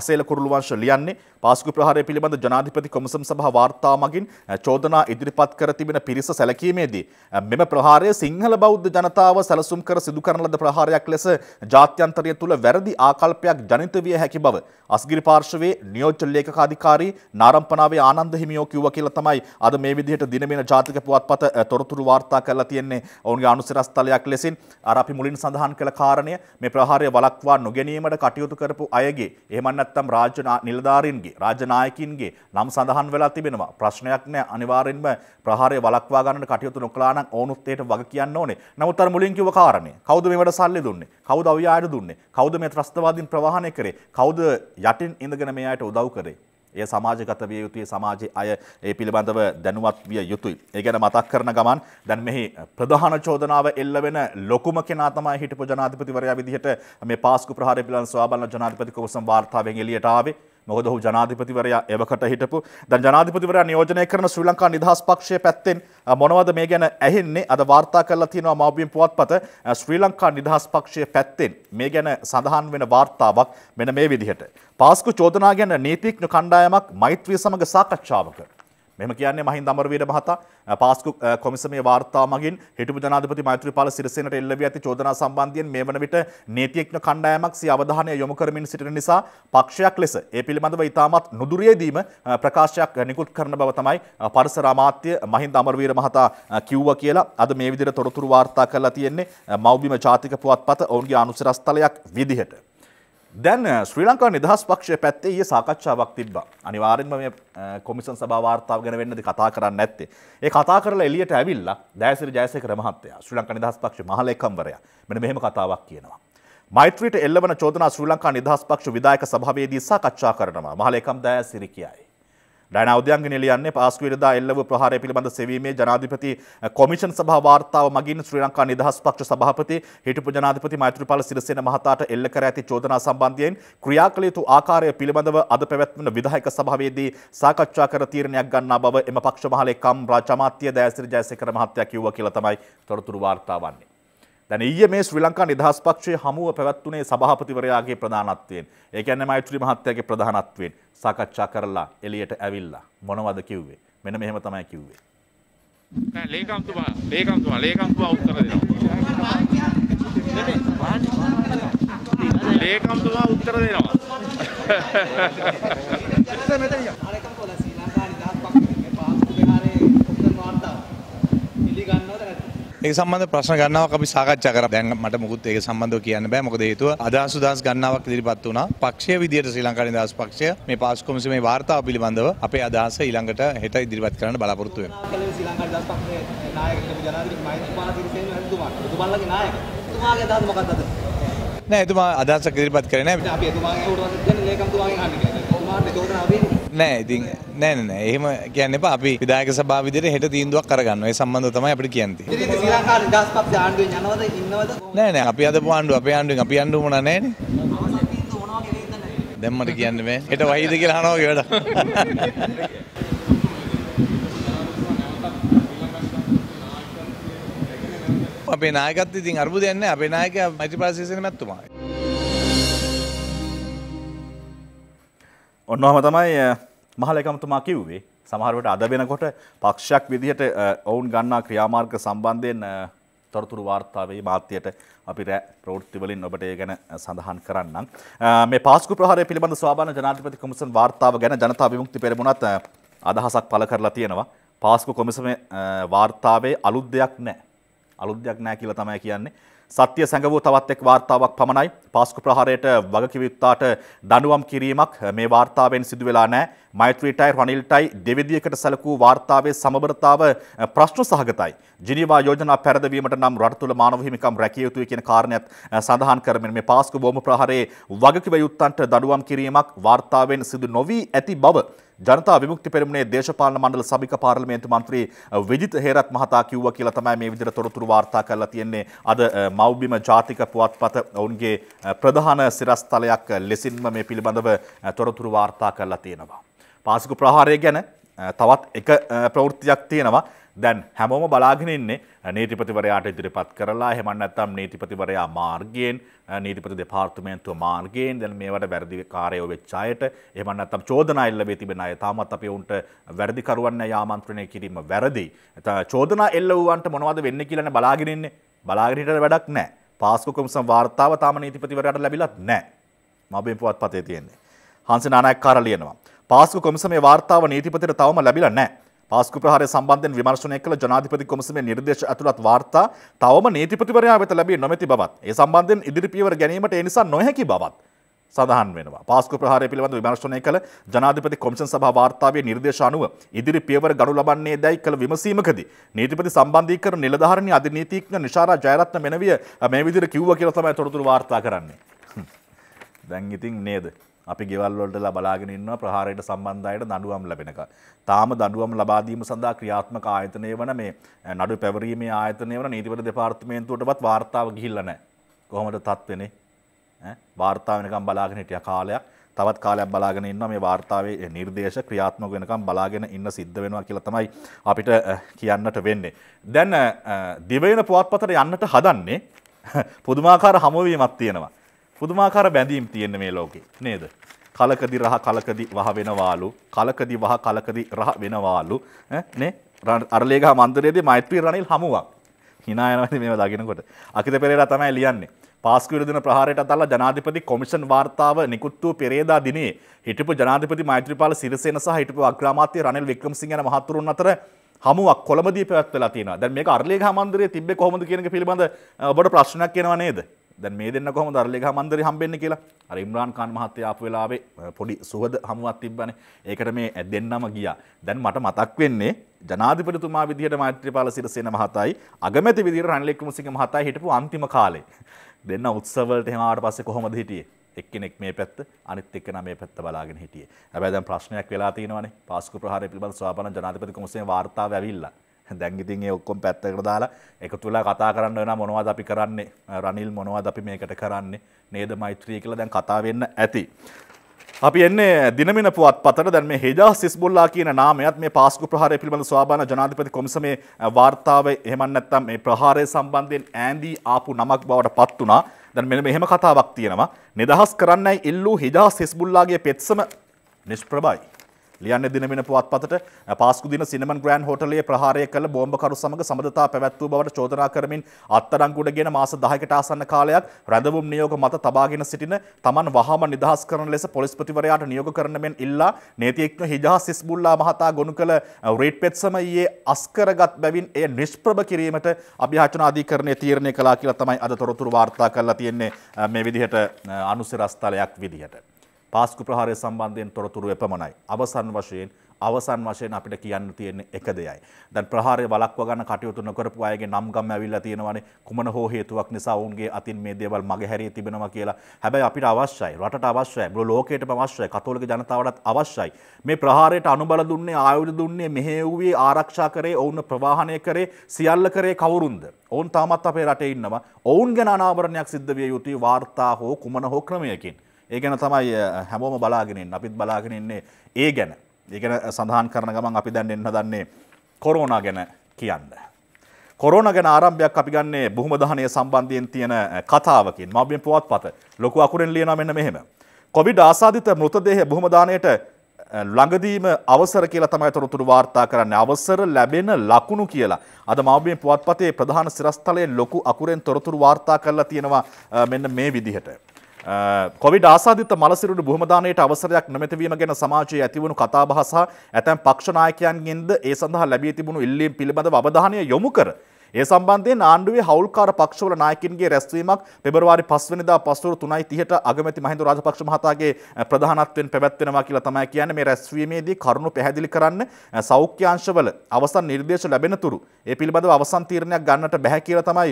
අසේල කුරුළුවංශ ලියන්නේ පාස්කු ප්‍රහාරය පිළිබඳ ජනාධිපති කොමසම් සභා වාර්තා මගින් චෝදනා ඉදිරිපත් කර තිබෙන පිරිස සැලකීමේදී මෙම ප්‍රහාරය සිංහල බෞද්ධ ජනතාව සැලසුම් කර සිදු කරන ලද ප්‍රහාරයක් ලෙස ජාත්‍යන්තරය තුළ වැරදි ආකල්පයක් ජනිත විය හැකි බව අස්ගිරි පාර්ශවයේ නියෝජ්‍ය ලේඛකාධිකාරී නාරම්පනාවේ ආනන්ද හිමියෝ කිව්වා කියලා තමයි අද මේ විදිහට දිනමෙන ජාතික පුවත්පත තොරතුරු වාර්තා කරලා තියෙන්නේ ඔවුන්ගේ අනුසිරස්තලයක් ලෙසින් අර අපි මුලින් සඳහන් කළ කාරණය මේ ප්‍රහාරය වළක්වා නොගැනීමට කටයුතු කරපු අයගේ එහෙමන්න නැත්තම් රාජ්‍ය නිලධාරීන්ගේ රාජ්‍ය නායකින්ගේ නම් සඳහන් වෙලා තිබෙනවා. ප්‍රශ්නයක් නෑ අනිවාර්යෙන්ම ප්‍රහාරය වළක්වා ගන්නට කටයුතු නොකළා නම් ඕනුත් ඒට වග කියන්න ඕනේ. නමුත් අර මුලින් කිව්ව කාරණේ කවුද මේවට සල්ලි දුන්නේ? කවුද අව්‍යායට දුන්නේ? කවුද මේ ත්‍රස්තවාදීන් ප්‍රවාහනය කරේ? කවුද යටින් ඉඳගෙන මේ අයට උදව් කරේ? එය සමාජගත විය යුතුයි සමාජයේ අය ඒ පිළිබඳව දැනුවත් විය යුතුයි. ඒ ගැන මතක් කරන ගමන් දැන් මෙහි ප්‍රධාන චෝදනාව එල්ල වෙන ලොකුම කෙනා තමයි හිටපු ජනාධිපතිවරයා විදිහට මේ පාස්කු ප්‍රහාරය පිළිබඳව සොයා බලන ජනාධිපති කොමසම් වාර්තාවෙන් එළියට ආවේ. මොකද ඔහු ජනාධිපතිවරයා එවකට හිටපු දැන් ජනාධිපතිවරයා නියෝජනය කරන ශ්‍රී ලංකා නිදහස් පක්ෂය පැත්තෙන් මොනවද මේ ගැන ඇහෙන්නේ අද වාර්තා කරලා තියෙනවා මව්බිම් පුවත්පත ශ්‍රී ලංකා නිදහස් පක්ෂය පැත්තෙන් මේ ගැන සඳහන් වෙන වාර්තාවක් මෙන්න මේ විදිහට පාස්කු චෝදනා ගැන නීතිඥ කණ්ඩායමක් මෛත්‍රිය සමග සාකච්ඡාවක මෙම කියන්නේ මහින් දමරවීර මහතා පාස්කු කොමිසමේ වාර්තා මගින් හිටපු ජනාධිපති මෛත්‍රීපාල සිරිසේනට එල්ලවී ඇති චෝදනා සම්බන්ධයෙන් මේ වන විට නීතිඥ කණ්ඩායමක් සිය අවධානය යොමු කරමින් සිටින නිසා පක්ෂයක් ලෙස ඒ පිළිබඳව ඉතාමත් නුදුරියේදීම ප්‍රකාශයක් නිකුත් කරන බව තමයි පරිසර අමාත්‍ය මහින් දමරවීර මහතා කිව්වා කියලා අද මේ විදිහට තොරතුරු වාර්තා කරලා තියෙන්නේ මව්බිම ජාතික පුවත්පත ඔවුන්ගේ අනුසරස්ථලයක් විදිහට දැන් ශ්‍රී ලංකා නිදහස් පක්ෂය පැත්තේ ඒ සාකච්ඡාවක් තිබ්බා. අනිවාර්යෙන්ම මේ කොමිෂන් සභාව වාර්තාව ගැන වෙන්නද කතා කරන්න නැත්තේ. ඒ කතා කරලා එළියට ඇවිල්ලා දයසිරි ජයසේකර මහත්තයා ශ්‍රී ලංකා නිදහස් පක්ෂ මහලේකම්වරයා මෙන්න මෙහෙම කතාවක් කියනවා. මෛත්‍රීට එල්ලවන චෝදනා ශ්‍රී ලංකා නිදහස් පක්ෂ විධායක සභාවේදී සාකච්ඡා කරනවා. මහලේකම් දයසිරි කියයි. ඩයින අවධ්‍යංග නිලියන්නේ පාස්කු විරදා එල්ල වූ ප්‍රහාරය පිළිබඳ සෙවීමේ ජනාධිපති කොමිෂන් සභා වාර්තාව මගින් ශ්‍රී ලංකා නිදහස් පක්ෂ සභාපති හිටපු ජනාධිපති මෛත්‍රීපාල සිරිසේන මහතාට එල්ල කර ඇති චෝදනා සම්බන්ධයෙන් ක්‍රියා කළ යුතු ආකාරය පිළිබඳව අද පැවැත්වෙන විධායක සභාවේදී සාකච්ඡා කර තීරණයක් ගන්නා බව එම පක්ෂ මහලේ කම් රාජමාත්‍ය දෑසිරි ජයසේකර මහත්තයා කිව්වා කියලා තමයි තොරතුරු වාර්තා වන්නේ. දැන් ඊයේ මේ ශ්‍රී ලංකා නිදහස් පක්ෂයේ හමුව පැවැත්වුණේ සභාපතිවරයාගේ ප්‍රධානත්වයෙන්. ඒ කියන්නේ මෛත්‍රී මහත්තයාගේ ප්‍රධානත්වයෙන් සාකච්ඡා කරලා එළියට ඇවිල්ලා මොනවද කිව්වේ? මෙන්න මෙහෙම තමයි කිව්වේ. නෑ ලේකම්තුමා ලේකම්තුමා ලේකම්තුමා උත්තර දෙනවා. ලේකම්තුමා උත්තර දෙනවා. ඒ සම්බඳ ප්‍රශ්න ගන්නාවක් අපි සාකච්ඡා කරා. දැන් මට මොකුත් ඒක සම්බන්ධව කියන්න බෑ. මොකද හේතුව අදහස් උදහස් ගන්නාවක් ඉදිරිපත් වුණා. පක්ෂීය විදියට ශ්‍රී ලංකා නිදහස් පක්ෂය මේ පාස් කොමිසමේ වාර්තාව පිළිබඳව අපේ අදහස ඊළඟට හෙට ඉදිරිපත් කරන්න බලාපොරොත්තු වෙනවා. නෑ එතුමා අදහසක් ඉදිරිපත් කරේ නෑ. අපි එතුමාගේ උඩ වදින්න ලේකම්තුමාගෙන් අහන්න කියලා. ඔබ මාත් චෝදනා වෙන්නේ නෑ ඉතින් නෑ නෑ එහෙම කියන්න එපා අපි විධායක සභාව විදිහට හෙට තීන්දුවක් කරගන්නවා ඒ සම්බන්ධව තමයි අපිට කියන්නේ ශ්‍රී ලංකා 2005 ආණ්ඩුවෙන් යනවද ඉන්නවද නෑ නෑ අපි අදපු ආණ්ඩුව අපේ ආණ්ඩුවෙන් අපි ආණ්ඩුවම නෑනේ දැන් මට කියන්න බෑ හෙට වහිද කියලා අහනවා වගේ වැඩක් අපේ නායකත් ඉතින් අර්බුදයන්නේ අපේ නායක මෛත්‍රීපාල සිරිසේන මැතිතුමායි ඔන්නහම තමයි මහලකමතුමා කිව්වේ සමහරවට අද වෙනකොට පක්ෂයක් විදිහට ඔවුන් ගන්නා ක්‍රියාමාර්ග සම්බන්ධයෙන් තොරතුරු වාර්තාවේ මාත්‍යයට අපි රෑ ප්‍රෝෘත්තිවලින් ඔබට ඒ ගැන සඳහන් කරන්න. මේ පාස්කු ප්‍රහර පිළිබඳ ස්වාබන ජනාතිපති කොමසන් වාර්තාව ගැන ජනතා විමුක්ති පෙරමුණත් අදහසක් පල කරලා තියෙනවා. පාස්කු කොමිසම වාර්තාවේ අලුද්දයක් නෑ. අලුද්දයක් නෑ කියලා තමයි කියන්නේ සත්‍ය සැඟවූ තවත් එක් වාර්තාවක් පමණයි. පාස්කු ප්‍රහාරයට වගකිවිත්තාට දඩුවම් කිරීමක් මේ වාර්තාවෙන් සිදු වෙලා නැහැ. මෛත්‍රීටයි රනිල්ටයි දෙවිදියකට සැලකූ වාර්තාවේ සමබරතාව ප්‍රශ්න සහගතයි. ජිනීවා යෝජනා පැරදවීමට නම් රට තුළ මානව හිමිකම් රැකිය යුතුයි කියන කාරණයත් සඳහන් කරමින් මේ පාස්කු බෝම ප්‍රහාරයේ වගකිව යුත්තන්ට දඩුවම් කිරීමක් වාර්තාවෙන් සිදු නොවී ඇති බව ජනතා විමුක්ති පෙරමුණේ දේශපාලන මණ්ඩල සභික පාර්ලිමේන්තු මන්ත්‍රී විජිත හේරත් මහතා කිව්වා කියලා තමයි මේ විදිහට තොරතුරු වාර්තා කරලා තියෙන්නේ. අද මව්බිම ජාතික පුවත්පත ඔවුන්ගේ ප්‍රධාන සිරස්තලයක් ලෙසින්ම මේ පිළිබඳව තොරතුරු වාර්තා කරලා තියෙනවා. පාසිකු ප්‍රහාරය ගැන තවත් එක ප්‍රවෘත්තියක් තියෙනවා. දැන් හැමෝම බලාගෙනන්නේ නීතිපතිවරයාට ඉදිරිපත් කරලා හෙමන් ඇත්තම් නීතිපතිවරයා මාර්ගයෙන් නීතිපති දෙපාර්තමේන්තුව මාර්ගයෙන් දැන් මේවට වැරදි කාරයෝ වෙච්චායට එහම ඇතම් චෝදනා එල්ල වේ තිබෙන අය තාමත් අපි උන්ට වැරදිකරුවන්න යාමන්ත්‍රණය කිරීම වැරදි. චෝදනා එල්ල වූවන්ට මොනවද වෙන්න කියලන බලාගෙනන්නේ බලාගරිට වැඩක් නෑ පාස්කුකුම්සම් වාර්තාව තාම නීතිපතිවරයට ලැබිලත් නෑ මබෙන් පුවත් පතේ තියෙන්නේ. හන්සේ නානයක් කාර ලියනවා. පාස්කු කොමිසමේ වාර්තාව නීතිපතිට තවම ලැබිලා නෑ. පාස්කු ප්‍රහාරය සම්බන්ධෙන් විමර්ශනය කළ ජනාධිපති කොමසමේ නිර්දේශ ඇතුළත් වාර්තා තවම නීතිපතිවරයා වෙත ලැබී නොමැති බවත් ඒ සම්බන්ධයෙන් ඉදිරිපියවර ගැනීමට ඒ නිසා නොහැකි බවත් සඳහන් වෙනවා පාස්කු ප්‍රහාරය පිළිබඳ විමර්ශනය කළ ජනාධිපති කොමිෂන් සභා වාර්තාවේ නිර්දේශ අනුව ඉදිරි පියවර ගනු ලබන්නේ දැයි කළ විමසීමකදී නීතිපති සම්බන්ධීකරණ නිලධාරිණී අධිනීතිඥ නිශාරා ජයරත්න මෙනවිය මේ විදිහට කිව්වා කියලා තමයි තොරතුරු වාර්තා කරන්නේ දැන් ඉතින් නේද අපි ගෙවල්වලටලා බලාගෙන ඉන්නවා ප්‍රහාරයට සම්බන්ධ අයට දඬුවම් ලැබෙනක. තාම දඬුවම් ලබා දීම සඳහා ක්‍රියාත්මක ආයතනය වන මේ නඩු පැවරීමේ ආයතනය වන නීතිපති දෙපාර්තමේන්තුවටවත් වාර්තාව ගිහිල්ලා නැහැ. කොහොමද තත්ත්වෙනේ? ඈ වාර්තාව වෙනකම් බලාගෙන හිටියා කාලයක්. තවත් කාලයක් බලාගෙන ඉන්නවා මේ වාර්තාවේ නිර්දේශ ක්‍රියාත්මක වෙනකම් බලාගෙන ඉන්න සිද්ධ වෙනවා කියලා තමයි අපිට කියන්නට වෙන්නේ. දැන් දිවයින පුවත්පතට යන්නට හදන්නේ පුදුමාකාර හමුවීමක් තියෙනවා. පුදුමාකාර බැඳීම් තියෙන මේ ලෝකේ නේද. කලකදි රහ කලකදි වහ වෙනවාලු කලකදි වහ කලකදි රහ වෙනවාලු අරලේග මන්දරයේද මෛත්‍රී රනිල් හමුවක් හිනායනවද මේ දගෙනකොට අකිත පෙරේර තමයි ලියන්නේ පාස්කවිරදින ප්‍රහාරයට අතල්ලා ජනාධිපති කොමිෂන් වාර්තාව නිකුත් වූ පෙරේදා දිනේ හිටපු ජනාධිපති මෛත්‍රීපාල සිරිසේන සහ හිටපු අග්‍රාමාත්‍ය රනිල් වික්‍රමසිංහ යන මහතුරුන් අතර හමුවක් කොළඹදී පැවැත්වලා තියෙනවා. දැන් මේක අරලේගහ මන්දිරයේ තිබ්බේ කොහොමද කියන එක පිළිබඳ ඔබට ප්‍රශ්නයක් එනවා නේද? දැන් මේ දෙන්න කොහොමද අරලේගහ මන්දිරේ හම්බෙන්නේ කියලා අර ඉම්රාන් ඛාන් මහත්තයා ආපු වෙලාවේ පොඩි සුහද හමුවක් තිබ්බනේ ඒකට මේ දෙන්නම ගියා දැන් මට මතක් වෙන්නේ ජනාධිපතිතුමා විදිහට මෛත්‍රීපාල සිරිසේන මහතායි අගමැති විදිහට රනිල් වික්‍රමසිංහ මහතායි හිටපු අන්තිම කාලේ දෙන්න උත්සවවලට එහෙම ආවට පස්සේ කොහොමද හිටියේ එක්කෙනෙක් මේ පැත්ත අනිත් එක්කන මේ පැත්ත බලාගෙන හිටියේ. හැබැයි දැන් ප්‍රශ්නයක් වෙලා තියෙනවානේ පාස්කු ප්‍රහාරය පිළිබඳ ස්වාපන ජනාධිපති කොමසේ වාර්තාව ඇවිල්ලා. දැංගිතින් ඒ ඔක්කොම් පැත්තකට දාලා එක තුලා කතා කරන්න වෙන මොනවද අපි කරන්නේ රනිල් මොනවද අපි මේකට කරන්නේ නේද මෛත්‍රී කියලා දැන් කතා වෙන්න ඇති. අපි එන්නේ දිනමින පුවත් පතර දැන් මේ හෙජා සිස්බුල්ලා කියන නාමයත් මේ පාස්කු ප්‍රහාරය පිළිබඳ ස්වාභාන ජනාධිපති කොමිසමේ වාර්තාව එහෙම නැත්නම් මේ ප්‍රහාරය සම්බන්ධයෙන් ඈඳී ආපු නමක් බවට පත් වුණා. දැන් මෙන්න මෙහෙම කතාවක් තියෙනවා. නිදහස් කරන්නයි ඉල්ලූ හෙජා සිස්බුල්ලාගේ පෙත්සම නිෂ්ප්‍රභයි. ලියන්න දිනවෙන පුවත්පතට පාස්කු දින සිනමන් ග්‍රෑන්ඩ් හෝටලයේ ප්‍රහාරය කළ බෝම්බකරු සමග සමදතා පැවැත් වූ බවට චෝදනා කරමින් අත්අඩංගුවටගෙන මාස 10කට ආසන්න කාලයක් රැඳවුම් නියෝග මත තබාගෙන සිටින තමන් වහාම නිදහස් කරන ලෙස පොලිස්පතිවරයාට නියෝග කරන මෙන් ඉල්ලා නීතිඥ හිජාස් ඉස්බුල්ලා මහතා ගොනු කළ රේඩ් පෙත්සම ඊයේ අස්කරගත් බැවින් එය නිෂ්ප්‍රභ කිරීමට අභියාචන අධිකරණය තීරණය කළා කියලා තමයි අද තොරතුරු වාර්තා කරලා තියෙන්නේ මේ විදිහට අනුසිරස්තලයක් විදිහට පාස්කු ප්‍රහාරය සම්බන්ධයෙන් තොරතුරු එපමණයි. අවසන් වශයෙන් අවසන් වශයෙන් අපිට කියන්න තියෙන එක දෙයයි. දැන් ප්‍රහාරය වළක්වා ගන්න කටයුතු නොකරපු අයගේ නම් ගම් ඇවිල්ලා තියෙනවානේ කුමන හෝ හේතුවක් නිසා ඔවුන්ගේ අතින් මේ දේවල් මගහැරී තිබෙනවා කියලා. හැබැයි අපිට අවශ්‍යයි, රටට අවශ්‍යයි, මුළු ලෝකයටම අවශ්‍යයි, කතෝලික ජනතාවටත් අවශ්‍යයි. මේ ප්‍රහාරයට අනුබල දුන්නේ, ආයුධ දුන්නේ, මෙහෙව්වේ, ආරක්ෂා කරේ, ඔවුන් ප්‍රවාහනය කරේ, සියල්ල කරේ කවුරුන්ද? ඔවුන් තාමත් අපේ රටේ ඉන්නවා. ඔවුන් ගැන අනාවරණයක් සිද්ධ විය යුතුයි වාර්තා හෝ කුමන හෝ ක්‍රමයකින්. ඒ ගැන තමයි හැමෝම බලාගෙනෙන් අපිත් බලාගෙනෙන්නේ ඒ ගැන ඒගැන සඳහන් කරන ගමන් අපි දැන් එන්න දන්නේ කොරෝනා ගැන කියන්න. කොරෝන ගැන ආරම්භයක් අපි ගන්නේ බොහොම දහනය සම්බන්ධයෙන් තියෙන කතාවකින් මබ්‍යෙන් පුවත් පත ලොකු අකුරෙන් ලියන මෙන්න මෙහෙම. කොවිඩ් ආසාධිත මෘතදේහ බොහොමදානයට ළඟදීම අවසර කියලා තමයි තොරතුරු වාර්තා කරන්න අවසර ලැබෙන ලකුණු කියලා. අද මවබියෙන් පුවත්පතේ ප්‍රධාන සිරස්ථලයෙන් ලොකු අකුරෙන් තොරතුරු වාර්තා කරලා තියෙනවා මෙන්න මේ විදිහට. කොවිඩ ආසාධිත මලසිරුට බොහමදානයට අවසරයක් නොමැතිවීම ගැන සමාජයේ ඇතිවුණු කතාබහ සහ ඇතැම් පක්ෂනායකයන්ගෙන්ද ඒ සඳහා ලැබී තිබුණු ඉල්ලීම් පිළිබඳව අවධානය යොමු කර. ඒ සම්බන්ධයෙන් ආණ්ඩුවේ හවුල්කාර පක්ෂවල නායකින්ගේ රැස්වීමක් පෙබරවාරි පස්වනිදා පස්වරු තුනයි තිහට අගමැති මහින්ද රාජපක්ෂ මහතාගේ ප්‍රධානත්වෙන් පැවැත්වෙනවා කියලා තමයි කියන්නේ මේ රැස්වීමේදී කරුණු පැහැදිලි කරන්න සෞඛ්‍යාංශවල අවසන් නිර්දේශ ලැබෙනතුරු ඒ පිළිබඳව අවසන් තීරණයක් ගන්නට බැහැ කියලා තමයි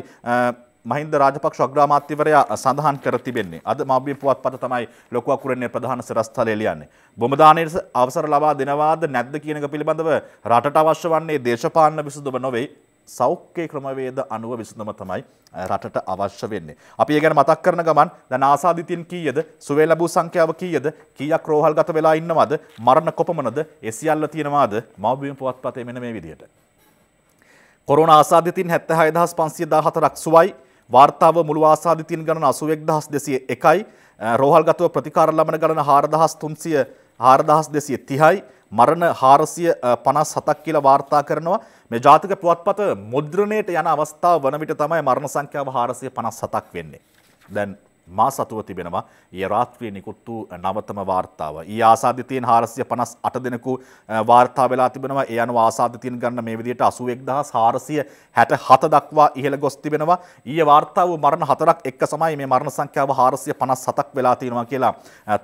මහින්ද රාජපක්ෂ අග්‍රාමාත්‍යවරයා සඳහන් කර තිබෙන්නේ. අද මව්බිය පුවත්පත තමයි ලොකු අකුරන්නේ ප්‍රධාන සිරස්තලය ලියන්නේ. බොම දාණයට අවසර ලබා දෙනවාද නැද්ද කියන එක පිළිබඳව රටට අවශ්‍ය වන්නේ දේශපාලන විසඳුම නොවේ. සෞඛ්‍ය ක්‍රමවේද අනුව විසඳුම තමයි රටට අවශ්‍ය වෙන්නේ. අපි ඒ ගැන මතක් කරන ගමන් දැන් ආසාදිතයින් කීයද? සුවේ ලැබූ සංඛ්‍යාව කීයද? කීයක් රෝහල් ගත වෙලා ඉන්නවද? මරණ කොපමණද? ඒ සියල්ල තියෙනවාද? මව්බිය පුවත්පතේ මෙන්න මේ විදිහට. කොරෝනා ආසාදිතයින් 76514ක් සුවයි වාර්තාව මුළු ආසාධිතීන් ගණන අසුවෙක් දහස් දෙසිය එකයි රෝහල් ගතුව ප්‍රතිකාර ලබන ගණන හාරදහස් තුන්සිය හාරදහස් දෙසිය තිහයි මරණ හාරසිය පනස් හතක් කියලා වාර්තා කරනවා මේ ජාතික පුවත්පත මුද්‍රණයට යන අවස්ථාව වන විට තමයි මරණ සංඛ්‍යාව හාරසිය පනස් හතක් වෙන්නේ. දැන් මා සතුව තිබෙනවා ඒ රාත්‍රිය නිකුත් වූ නවතම වාර්තාව. ඒ ආසාධිතයන් හාරසිය පනස් අට දෙනෙකු වාර්තා වෙලා තිබෙනවා ඒ අනු ආසාධිතයන් ගන්න මේ විදියට අසුවෙක් දහස් හාරසිය හැට හත දක්වා ඉහළ ගොස් තිබෙනවා ඊය වාර්තාව මරණ හතරක් එක්ක සමයි මේ මරණ සංඛ්‍යාව හාරසිය පනස් සතක් වෙලා තියෙනවා කියලා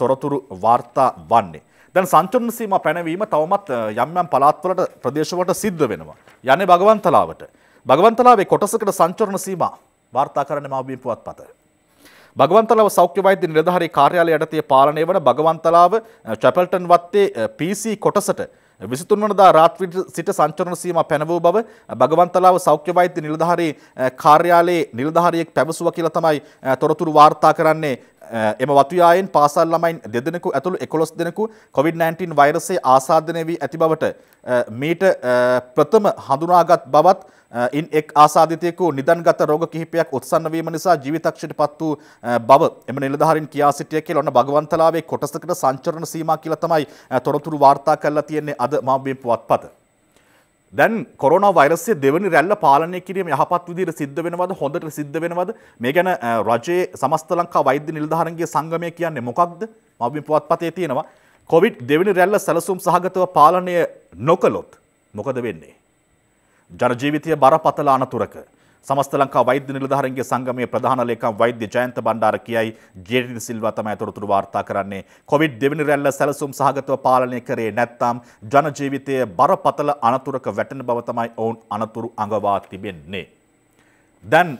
තොරතුරු වාර්තා වන්නේ. දැන් සංචරණ සීම පැනවීම තවමත් යම් යම් පළාත්වලට ප්‍රදේශවලට සිද්ධ වෙනවා. යන්නේ භගවන්තලාවට. භගවන්තලාවේ කොටසකට සංචරණ සීමා වාර්තා කරන්න මාබිම් පුවත්පත. භගවන්තලව සෞඛ්‍ය වෛද්‍ය නිලධාරී කාර්යාලය යටතේ පාලනය වන භගවන්තලාව චැපල්ටන් වත්තේ PC කොටසට විසිතුන් වනදා රාත්‍රී සිට සංචරණ සීම පැනවූ බව භගවන්තලාව සෞඛ්‍ය වෛද්‍ය නිලධාරී කාර්යාලයේ නිලධාරියෙක් පැවසුව කියලා තමයි තොරතුරු වාර්තා කරන්නේ එම වතුයායෙන් පාසල් ළමයින් දෙදෙනෙකු ඇතුළු එකොළොස් දෙනෙකු කොවිD-19 වෛරසයේ ආසාදනය වී ඇති බවට මීට ප්‍රථම හඳුනාගත් බවත් ඉන් එක් ආසාදිතයෙකු නිදන්ගත රෝග කිහිපයක් උත්සන්න වීම නිසා ජීවිතක්ෂයට පත් වූ බව එම නිලධාරීන් කියා සිටිය කියලා ඔන්න භගවන්තලාවේ කොටසකට සංචරණ සීමා කියලා තමයි තොරතුරු වාර්තා කරලා තියෙන්නේ අද මාබිම් පුවත්පත. දැන් කොරන වරසේ දෙවනි රැල්ල පාලනය කිරීම යහපත් විදිර සිද්ධ වෙනවද හොඳට සිද්ධ වෙනවද මේ ගැන රජයේ සමස්ත ලංකා වෛද්‍ය නිලධාරන්ගේ සංගමය කියන්නේ මොකක්ද මබි පුවත්පතේ තියෙනවා කොවිඩ් දෙවනි රැල්ල සැලසුම් සහගතව පාලනය නොකළොත් මොකද වෙන්නේ ජනජීවිතය බරපතල අනතුරක සමස්ත ලංකා වෛද්‍ය නිලධාරීන්ගේ සංගමයේ ප්‍රධාන ලේකම් වෛද්‍ය ජයන්ත බණ්ඩාර කියයි ජේරිනි සිල්වා තමයි අතොරතුරු වාර්තා කරන්නේ කොවිඩ් දෙවෙනි රැල්ල සැලසුම් සහගතව පාලනය කරේ නැත්නම් ජන ජීවිතයේ බරපතල අනතුරක වැටෙන බව තමයි ඔවුන් අනතුරු අඟවා තිබෙන්නේ දැන්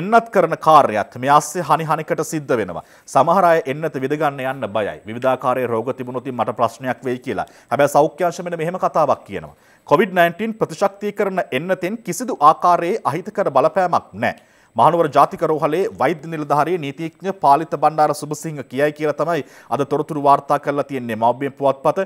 එන්නත් කරන කාර්යයත් මේ ASCII හනි හනිකට සිද්ධ වෙනවා. සමහර අය එන්නත විදගන්න යන්න බයයි. විවිධාකාරයේ රෝග තිබුණොත් මට ප්‍රශ්නයක් වෙයි කියලා. හැබැයි සෞඛ්‍ය අංශ මෙන්න මෙහෙම කතාවක් කියනවා. කොවිD-19 ප්‍රතිශක්තිකරණ එන්නතෙන් කිසිදු ආකාරයේ අහිතකර බලපෑමක් නැහැ. මහනුවර ජාතික රෝහලේ වෛද්‍ය නිලධාරී නීතිඥ පාලිත බණ්ඩාර සුබසිංහ කියයි කියලා තමයි අද තොරතුරු වාර්තා කරලා තියෙන්නේ මව්බිය පුවත්පත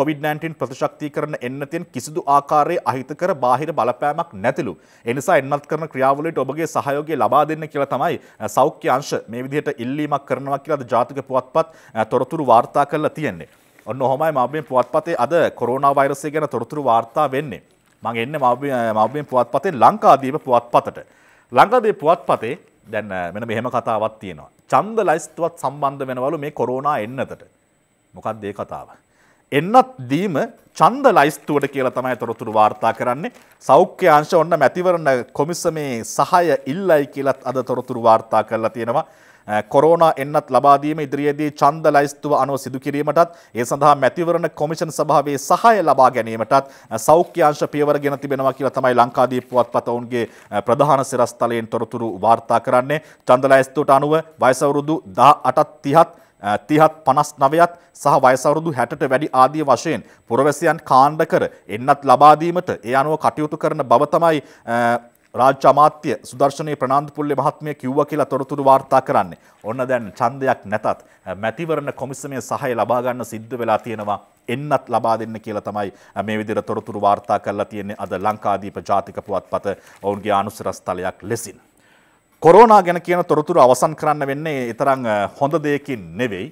COVID-19 ප්‍රතිශක්තිකරණ එන්නතෙන් කිසිදු ආකාරයේ අහිතකර බාහිර බලපෑමක් නැතිලු. ඒ නිසා එන්නත් කරන ක්‍රියාවලියට ඔබගේ සහයෝගය ලබා දෙන්න කියලා තමයි සෞඛ්‍ය අංශ මේ විදිහට ඉල්ලීමක් කරනවා කියලා අද ජාතික පුවත්පත් තොරතුරු වාර්තා කරලා තියෙන්නේ. ඔන්න ඔහොමයි මබෙන් පුවත්පතේ අද කොරෝනා වෛරසය ගැන තොරතුරු වාර්තා වෙන්නේ. මං එන්නේ මබෙන් පුවත්පතේ ලංකාදීප පුවත්පතට. ලංකාදීප පුවත්පතේ දැන් මෙන්න මෙහෙම කතාවක් තියෙනවා. ඡන්ද ලයිස්තුවත් සම්බන්ධ වෙනවලු මේ කොරෝනා එන්නතට. මොකක්ද ඒ කතාව? එන්නත් දීම ඡන්ද ලයිස්තුවට කියලා තමයි තොරතුරු වාර්තා කරන්නේ. සෞඛ්‍ය අංශ ඔන්න මැතිවරණ කොමිසමේ සහාය ඉල්ලයි කියලත් අද තොරතුරු වාර්තා කරලා තියෙනවා. කොරෝන එන්නත් ලබාදීම ඉදිරියේදී චන්ද ලයිස්තුව අනුව සිදුකිරීමටත් ඒ සඳහා මැතිවරණ කොමිෂන් සභාවේ සහය ලබා ගැනීමටත් සෞඛ්‍යංශ පියවර ගෙන තිබෙනවා කියලා තමයි ලංකාදීප පුවත්පත ඔවුන්ගේ ප්‍රධාන සිරස්තලයෙන් තොරතුරු වාර්තා කරන්නේ චන්ද ලයිස්තුවට අනුව වයසවරුදු දහ අටත් තිහත් තිහත් පනස් නවයත් සහ වයසවරුදු හැටට වැඩි ආදිය වශයෙන් පුරවැසියන් කාණ්ඩ කර එන්නත් ලබාදීමට ඒ අනුව කටයුතු කරන බව තමයි රාජ්‍ය අමාත්‍ය සුදර්ශනයේ ප්‍රනාන්දු පුල්ලේ මහත්මිය කිව්වා කියලා තොරතුරු වාර්තා කරන්නේ. ඔන්න දැන් ඡන්දයක් නැතත් මැතිවරණ කොමිසමේ සහාය ලබා ගන්න සිද්ධ වෙලා තියෙනවා. එන්නත් ලබා දෙන්න කියලා තමයි මේ විදිහට තොරතුරු වාර්තා කරලා තියෙන්නේ අද ලංකාදීප ජාතික පුවත්පත ඔවුන්ගේ අනුසරස්ථලයක් ලෙසින්. කොරෝනා ගැන කියන තොරතුරු අවසන් කරන්න වෙන්නේ ඊතරම් හොඳ දෙයකින් නෙවෙයි.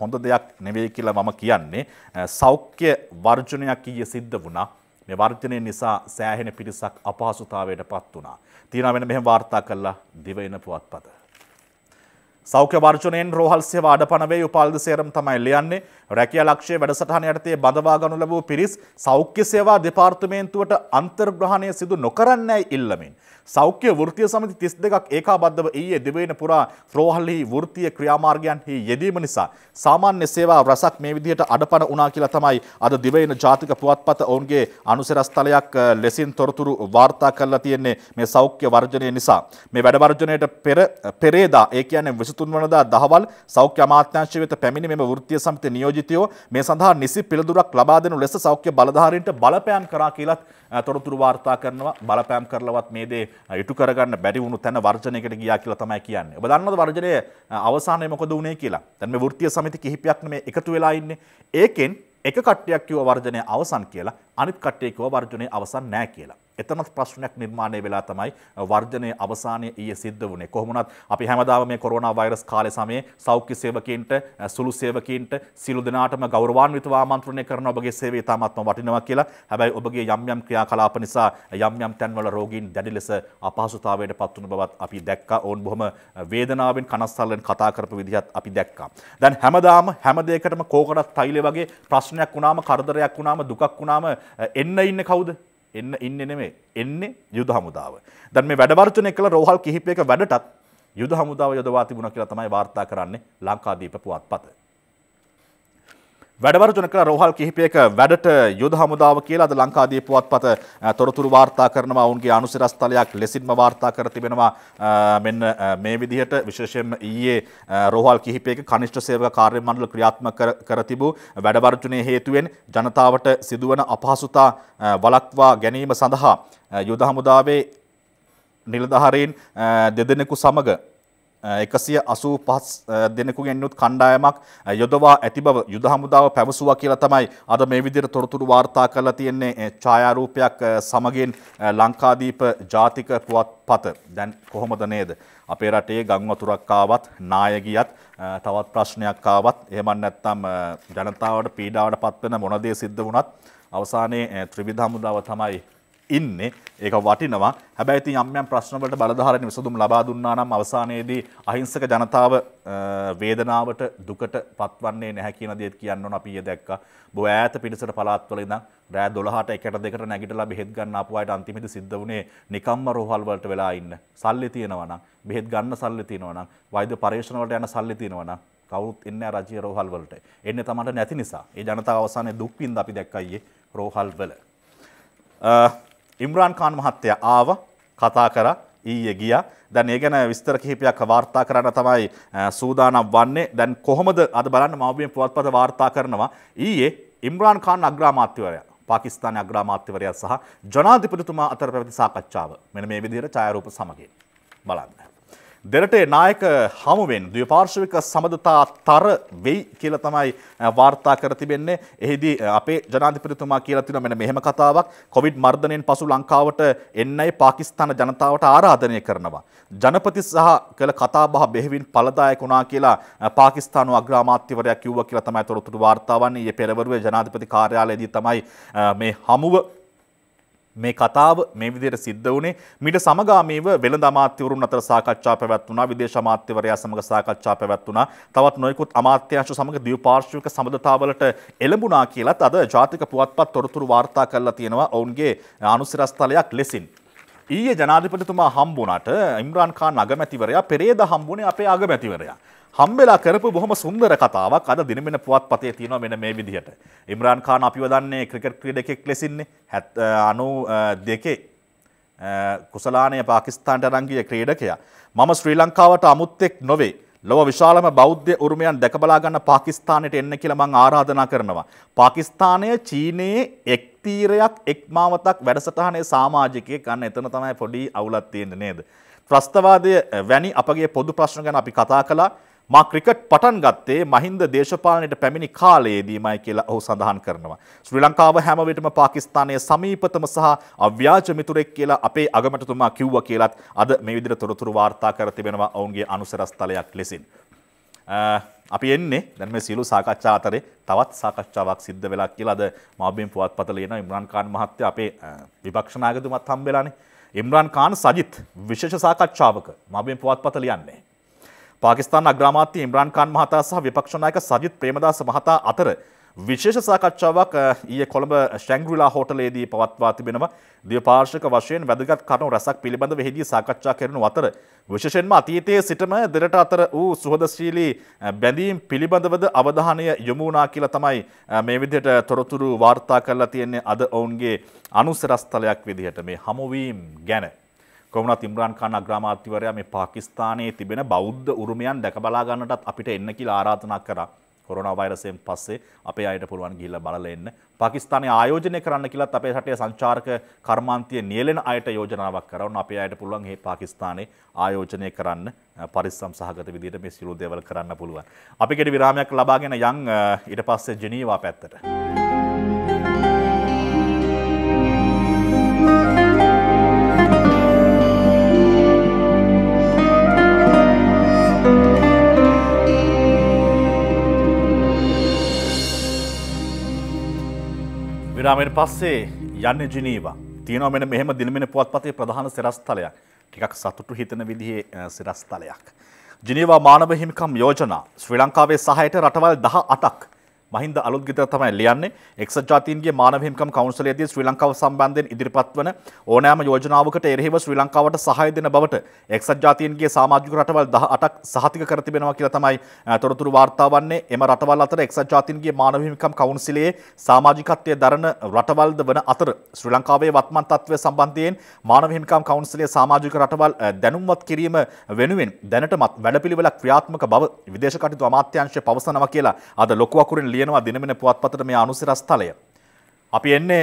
හොඳ දෙයක් නෙවෙයි කියලා මම කියන්නේ. සෞඛ්‍ය වර්ජනයක් ඊයේ සිද්ධ වුණා. මේ වර්ජනය නිසා සෑහෙන පිරිසක් අපහසුතාවයට පත් වුණා. තියෙන වෙන මෙහෙම වාර්තා කළා දිවයින පුවත්පත. සෞඛ්‍ය වර්ජනයෙන් රෝහල් සේවා අඩපණ වේ උපාල්ද සේරම තමයි ලියන්නේ. රැකිය ලක්ෂය වැඩසටහන යටතේ බඳවා ගනු ලැබූ පිරිස් සෞඛ්‍ය සේවා දෙපාර්තමේන්තුවට අන්තර්ග්‍රහණය සිදු නොකරන්නයි ඉල්ලමින්. සෞඛ්‍ය වෘතිය සමති තිස් දෙකක් ඒකාබද්ධව ඊයේ දිවයින පුරා ත්‍රෝහල්හි වෘතිය ක්‍රියාමාර්ගයන්හි යෙදීම නිසා සාමාන්‍ය සේවා රසක් මේ විදිහට අඩපණ වුණා කියලා තමයි අද දිවයින ජාතික පුවත්පත ඔවුන්ගේ අනුසරස්ථලයක් ලෙසින් තොරතුරු වාර්තා කරලා තියෙන්නේ මේ සෞඛ්‍ය වර්ජනය නිසා. මේ වැඩ වර්ජනයට පෙර පෙරේදා ඒ කියන්නේ 23 වනදා දහවල් සෞඛ්‍ය අමාත්‍යාංශය වෙත පැමිණි මෙම වෘත්තීය සමිති නියෝජිත පූජිතයෝ මේ සඳහා නිසි පිළිදුරක් ලබා දෙනු ලෙස සෞඛ්‍ය බලධාරීන්ට බලපෑම් කරා කියලත් තොරතුරු වාර්තා කරනවා බලපෑම් කරලවත් මේ දේ ඉටු කරගන්න බැරි වුණු තැන වර්ජනයකට ගියා කියලා තමයි කියන්නේ. ඔබ දන්නවද වර්ජනය අවසානයේ මොකද වුනේ කියලා? දැන් මේ වෘත්තීය සමිති කිහිපයක් මේ එකතු වෙලා ඉන්නේ. ඒකෙන් එක කට්ටියක් කිව්ව වර්ජනය අවසන් කියලා අනිත් කට්ටිය කිව්ව වර්ජනය අවසන් නැහැ කියලා. එතනත් ප්‍රශ්නයක් නිර්මාණය වෙලා තමයි වර්ජනය අවසානයේ ඊයේ සිද්ධ වුණේ. කොහොමුණත් අපි හැමදාම මේ කොරෝනා වෛරස් කාලේ සමයේ සෞඛ්‍ය සේවකීන්ට සුළු සේවකීන්ට සියලු දෙනාටම ගෞරවාන්විතව ආමන්ත්‍රණය කරන ඔබගේ සේවය තාමත්ම වටිනවා කියලා. හැබැයි ඔබගේ යම් යම් ක්‍රියාකලාප නිසා යම් යම් තැන්වල රෝගීන් දැඩි ලෙස අපහසුතාවයට පත් වුණ බවත් අපි දැක්කා. ඔවුන් බොහොම වේදනාවෙන් කනස්සල්ලෙන් කතා කරපු විදිහත් අපි දැක්කා. දැන් හැමදාම හැම දෙයකටම කෝකටත් තෛලය වගේ ප්‍රශ්නයක් වුණාම කරදරයක් වුණාම දුකක් වුණාම එන්න ඉන්නේ කවුද? එන්න ඉන්න නෙමේ එන්නේ යුද හමුදාව. දැන් මේ වැඩවර්ජනය කළ රෝහල් කිහිපයක වැඩටත් යුද හමුදාව යොදවා තිබුණා කියලා තමයි වාර්තා කරන්නේ ලංකාදීප පුවත්පත. වැඩවරජන කළ රෝහල් කිහිපයක වැඩට යුද හමුදාව කියලා අද ලංකාදී පුවත්පත තොරතුරු වාර්තා කරනවා ඔවුන්ගේ අනුසිරස්තලයක් ලෙසින්ම වාර්තා කර තිබෙනවා මෙන්න මේ විදිහට විශේෂයෙන්ම ඊයේ රෝහල් කිහිපයක කනිෂ්ඨ සේවක කාර්ය මණ්ඩල ක්‍රියාත්මක කර තිබූ වැඩවර්ජනයේ හේතුවෙන් ජනතාවට සිදුවන අපහසුතා වළක්වා ගැනීම සඳහා යුද හමුදාවේ නිලධාරීන් දෙදෙනෙකු සමග එකසිය අසූ පහස් දෙනෙකුගෙන්නුත් කණ්ඩායමක් යොදවා ඇති බව යුද හමුදාව පැවසුවා කියලා තමයි අද මේ විදිහට තොරතුරු වාර්තා කරලා තියෙන්නේ ඡායාරූපයක් සමගින් ලංකාදීප ජාතික පුවත්පත. දැන් කොහොමද නේද? අපේ රටේ ගම් වතුරක් ආවත් ණය ගියත් තවත් ප්‍රශ්නයක් ආවත් එහෙම නැත්නම් ජනතාවට පීඩාවට පත්වෙන මොන දේ සිද්ධ වුණත් අවසානයේ ත්‍රිවිධ හමුදාව තමයි ඉන්නේ ඒක වටිනවා හැබැයි ඉතින් යම් යම් ප්‍රශ්න වලට බලධාරීන් විසඳුම් ලබා දුන්නා නම් අවසානයේදී අහිංසක ජනතාව වේදනාවට දුකට පත්වන්නේ නැහැ කියන දේත් කියන්න ඕන අපි ඊයේ දැක්කා බො ඈත පිටසට පළාත්වල ඉඳන් රෑ 12ට 1ට 2ට නැගිටලා බෙහෙත් ගන්න ආපු අයට අන්තිමේදී සිද්ධ වුණේ නිකම්ම රෝහල් වලට වෙලා ඉන්න සල්ලි තියෙනවා නම් බෙහෙත් ගන්න සල්ලි තියෙනවා නම් වෛද්‍ය පරීක්ෂණ වලට යන සල්ලි තියෙනවා නම් කවුරුත් එන්නේ රජය රෝහල් වලට එන්නේ තමන්ට නැති නිසා ඒ ජනතාව අවසානයේ දුක් විඳ අපි දැක්කා ඊයේ රෝහල් වල ඉම්රාන් කාන් මහත්තයා ආව කතා කරා ඊයේ ගියා. දැන් ඒ ගැන විස්තර කිහිපයක් වාර්තා කරන්න තමයි සූදානම් වන්නේ. දැන් කොහොමද අද බලන්න මවබිම පුවත්පත වාර්තා කරනවා. ඊයේ ඉම්රාන් කාන් අග්‍රාමාත්‍යවරයා පාකිස්ාන අග්‍රාමාත්‍යවරයා සහ ජනාධිපතිතුමා අතර පැවති සාකච්ඡාව මෙන මේ විදිහට ඡායරූප සමගින් බලන්න. දෙරටේ නායක හමුවෙන් ද්වපාර්ශවික සමඳතා තර වෙයි කියල තමයි වාර්තා කර තිබෙන්නේ එහිදී අපේ ජනාධිපතිතුමා කියලා තින මෙන මෙහෙම කතාවක් කොවිඩ් මර්ධනයෙන් පසු ලංකාවට එන්නයි පාකිස්ාන ජනතාවට ආරාධනය කරනවා. ජනපති සහ කළ කතාබහ බෙහිවින් පලදායකුණා කියලා පාකිස්ාන අග්‍රාමාත්‍යවරයක් කිව්ව කියලා තමයි තොරතුට වාර්තාවන්නේ ඒ පෙරවරුවේ ජනාධිපති කාර්යාලයේදී තමයි මේ හමුව මේ කතාව මේ විදියට සිද්ධ වුණේ මිට සමගාමීව වෙළඳ අමාත්‍යවරුන් අතර සාකච්ඡා පැවැත්වුණා විදේශ අමාත්‍යවරයා සමග සාකච්ඡා පැවැත්වුණා තවත් නොයෙකුත් අමාත්‍යාංශ සමග ද්විපාර්ශ්වික සබඳතාවලට එළඹුණා කියලත් අද ජාතික පුවත්පත් තොරතුරු වාර්තා කරලා තියෙනවා ඔවුන්ගේ අනුසිරස්තලයක් ලෙසින් ඊයේ ජනාධිපතිතුමා හම්බුණාට ඉම්රාන් ඛාන් අගමැතිවරයා පෙරේද හම්බුනේ අපේ අගමැතිවරයා හම්බෙලා කරපු බොහොම සුන්දර කතාවක් අද දිනමෙන පුවත්පතේ තියෙනවා මෙන්න මේ විදිහට. ඉම්රාන් ඛාන් අපිව දන්නේ ක්‍රිකට් ක්‍රීඩකෙක් ලෙසින්නේ 92 කුසලානය පාකිස්තාන්ට රංගීය ක්‍රීඩකයා. මම ශ්‍රී ලංකාවට අමුත්තෙක් නොවේ. ලොව විශාලම බෞද්ධ උරුමයන් දැකබලා ගන්න පාකිස්තානයට එන්න කියලා මං ආරාධනා කරනවා. පාකිස්තානය චීනයේ එක්තීරයක් එක්මාවතක් වැඩසටහනේ සමාජිකයෙක් ගන්න එතන තමයි පොඩි අවුලක් තියෙන්නේ නේද? ත්‍රස්තවාදය වැනි අපගේ පොදු ප්‍රශ්න ගැන අපි කතා කළා. මා ක්‍රිකට් පටන් ගත්තේ මහින්ද දේශපාලනයට පැමිණි කාලයේදීමයි කියලා ඔහු සඳහන් කරනවා. ශ්‍රී ලංකාව හැම විටම පාකිස්තානයේ සමීපතම සහ අව්‍යාජ මිතුරෙක් කියලා අපේ අගමැතිතුමා කිව්වා කියලත් අද මේ විදිහට තොරතුරු වාර්තා කර තිබෙනවා ඔවුන්ගේ අනුසරස්තලයක් ලෙසින්. අපි එන්නේ දැන් මේ සියලු සාකච්ඡා අතරේ තවත් සාකච්ඡාවක් සිද්ධ වෙලා කියලා අද මාබෙන් පුවත්පත ලියන ඉම්රාන් ખાન මහත්තයා අපේ විපක්ෂ නායකතුමත් හම්බෙලානේ ඉම්රාන් ખાન සජිත් විශේෂ සාකච්ඡාවක මාබෙන් පුවත්පත ලියන්නේ පාකිස්ාන අග්‍රාමාත්‍ය ඉම්්‍රාන් කාන් මහතා සහ විපක්ෂණයක සජිත් ප්‍රේමදාස මහතා අතර විශේෂ සාකච්ඡාවක් ඊය කොළඹ ශැංග්‍රලා හෝටලේදී පවත්වා තිබෙනවා දියපාර්ශක වශයෙන් වැදගත් කරුණු රැසක් පිළිබඳ වෙහිදී සාකච්ඡා කරනු අතර විශෂෙන්ම අතීතයේ සිටම දෙරට අතර වූ සුහදශීලී බැඳීම් පිළිබඳවද අවධානය යොමුනා කියලා තමයි මේ විදිහට තොරතුරු වාර්තා කරලා තියෙන්නේ අද ඔවුන්ගේ අනුසරස්ථලයක් විදිහට මේ හමුවීම් ගැන කොමනත් ඉම්රාන් කාන් අග්‍රාමාත්‍යවරයා මේ පාකිස්තානයේ තිබෙන බෞද්ධ උරුමයන් දැකබලා ගන්නටත් අපිට එන්න කියලා ආරාධනා කරා. කොරෝනා වෛරසයෙන් පස්සේ අපේ අයට පුළුවන් ගිහිල්ලා බලලා එන්න. පාකිස්තානයේ ආයෝජනය කරන්න කියලාත් අපේ රටේ සංචාරක කර්මාන්තය නියැලෙන අයට යෝජනාවක් කරවන්න අපේ අයට පුළුවන් මේ පාකිස්තානයේ ආයෝජනය කරන්න පරිස්සම් සහගත විදිහට මේ සියලු දේවල් කරන්න පුළුවන්. අපි කෙටි විරාමයක් ලබාගෙන යන් ඊට පස්සේ ජිනීවා පැත්තට. ලංකාමෙන් පස්සේ යන්න ජිනීවා තියෙනවා මෙන මෙහෙම දිනමෙන පුවත්පතේ ප්‍රධාන සිරස්තලයක් ටිකක් සතුටු හිතන විදිහේ සිරස්තලයක්. ජිනීවා මානව හිමිකම් යෝජනා ශ්‍රී ලංකාවේ සහයට රටවල් දහ අටක් මහින්ද අලුත්ගිතර තමයි ලියන්නේ එක්සත් ජාතීන්ගේ මානව හිමිකම් කවුන්සිලයේදී ශ්‍රී ලංකාව සම්බන්ධයෙන් ඉදිරිපත් වන ඕනෑම යෝජනාවකට එරෙහිව ශ්‍රී ලංකාවට සහාය දෙන බවට එක්සත් ජාතීන්ගේ සමාජික රටවල් 18ක් සහතික කර තිබෙනවා කියලා තමයි තොරතුරු වාර්තා වන්නේ එම රටවල් අතර එක්සත් ජාතීන්ගේ මානව හිමිකම් කවුන්සිලයේ සමාජිකත්වයේ දරන රටවල්ද වන අතර ශ්‍රී ලංකාවේ වත්මන් තත්ත්වය සම්බන්ධයෙන් මානව හිමිකම් කවුන්සිලයේ සමාජික රටවල් දැනුම්වත් කිරීම වෙනුවෙන් දැනටමත් වැඩපිළිවෙලක් ක්‍රියාත්මක බව විදේශ කටයුතු අමාත්‍යාංශය පවසනවා කියලා අද ලොකු අකුරින් ලිය ලියනවා දිනමින පුවත්පතට මේ අනුසිරස්ථලය. අපි එන්නේ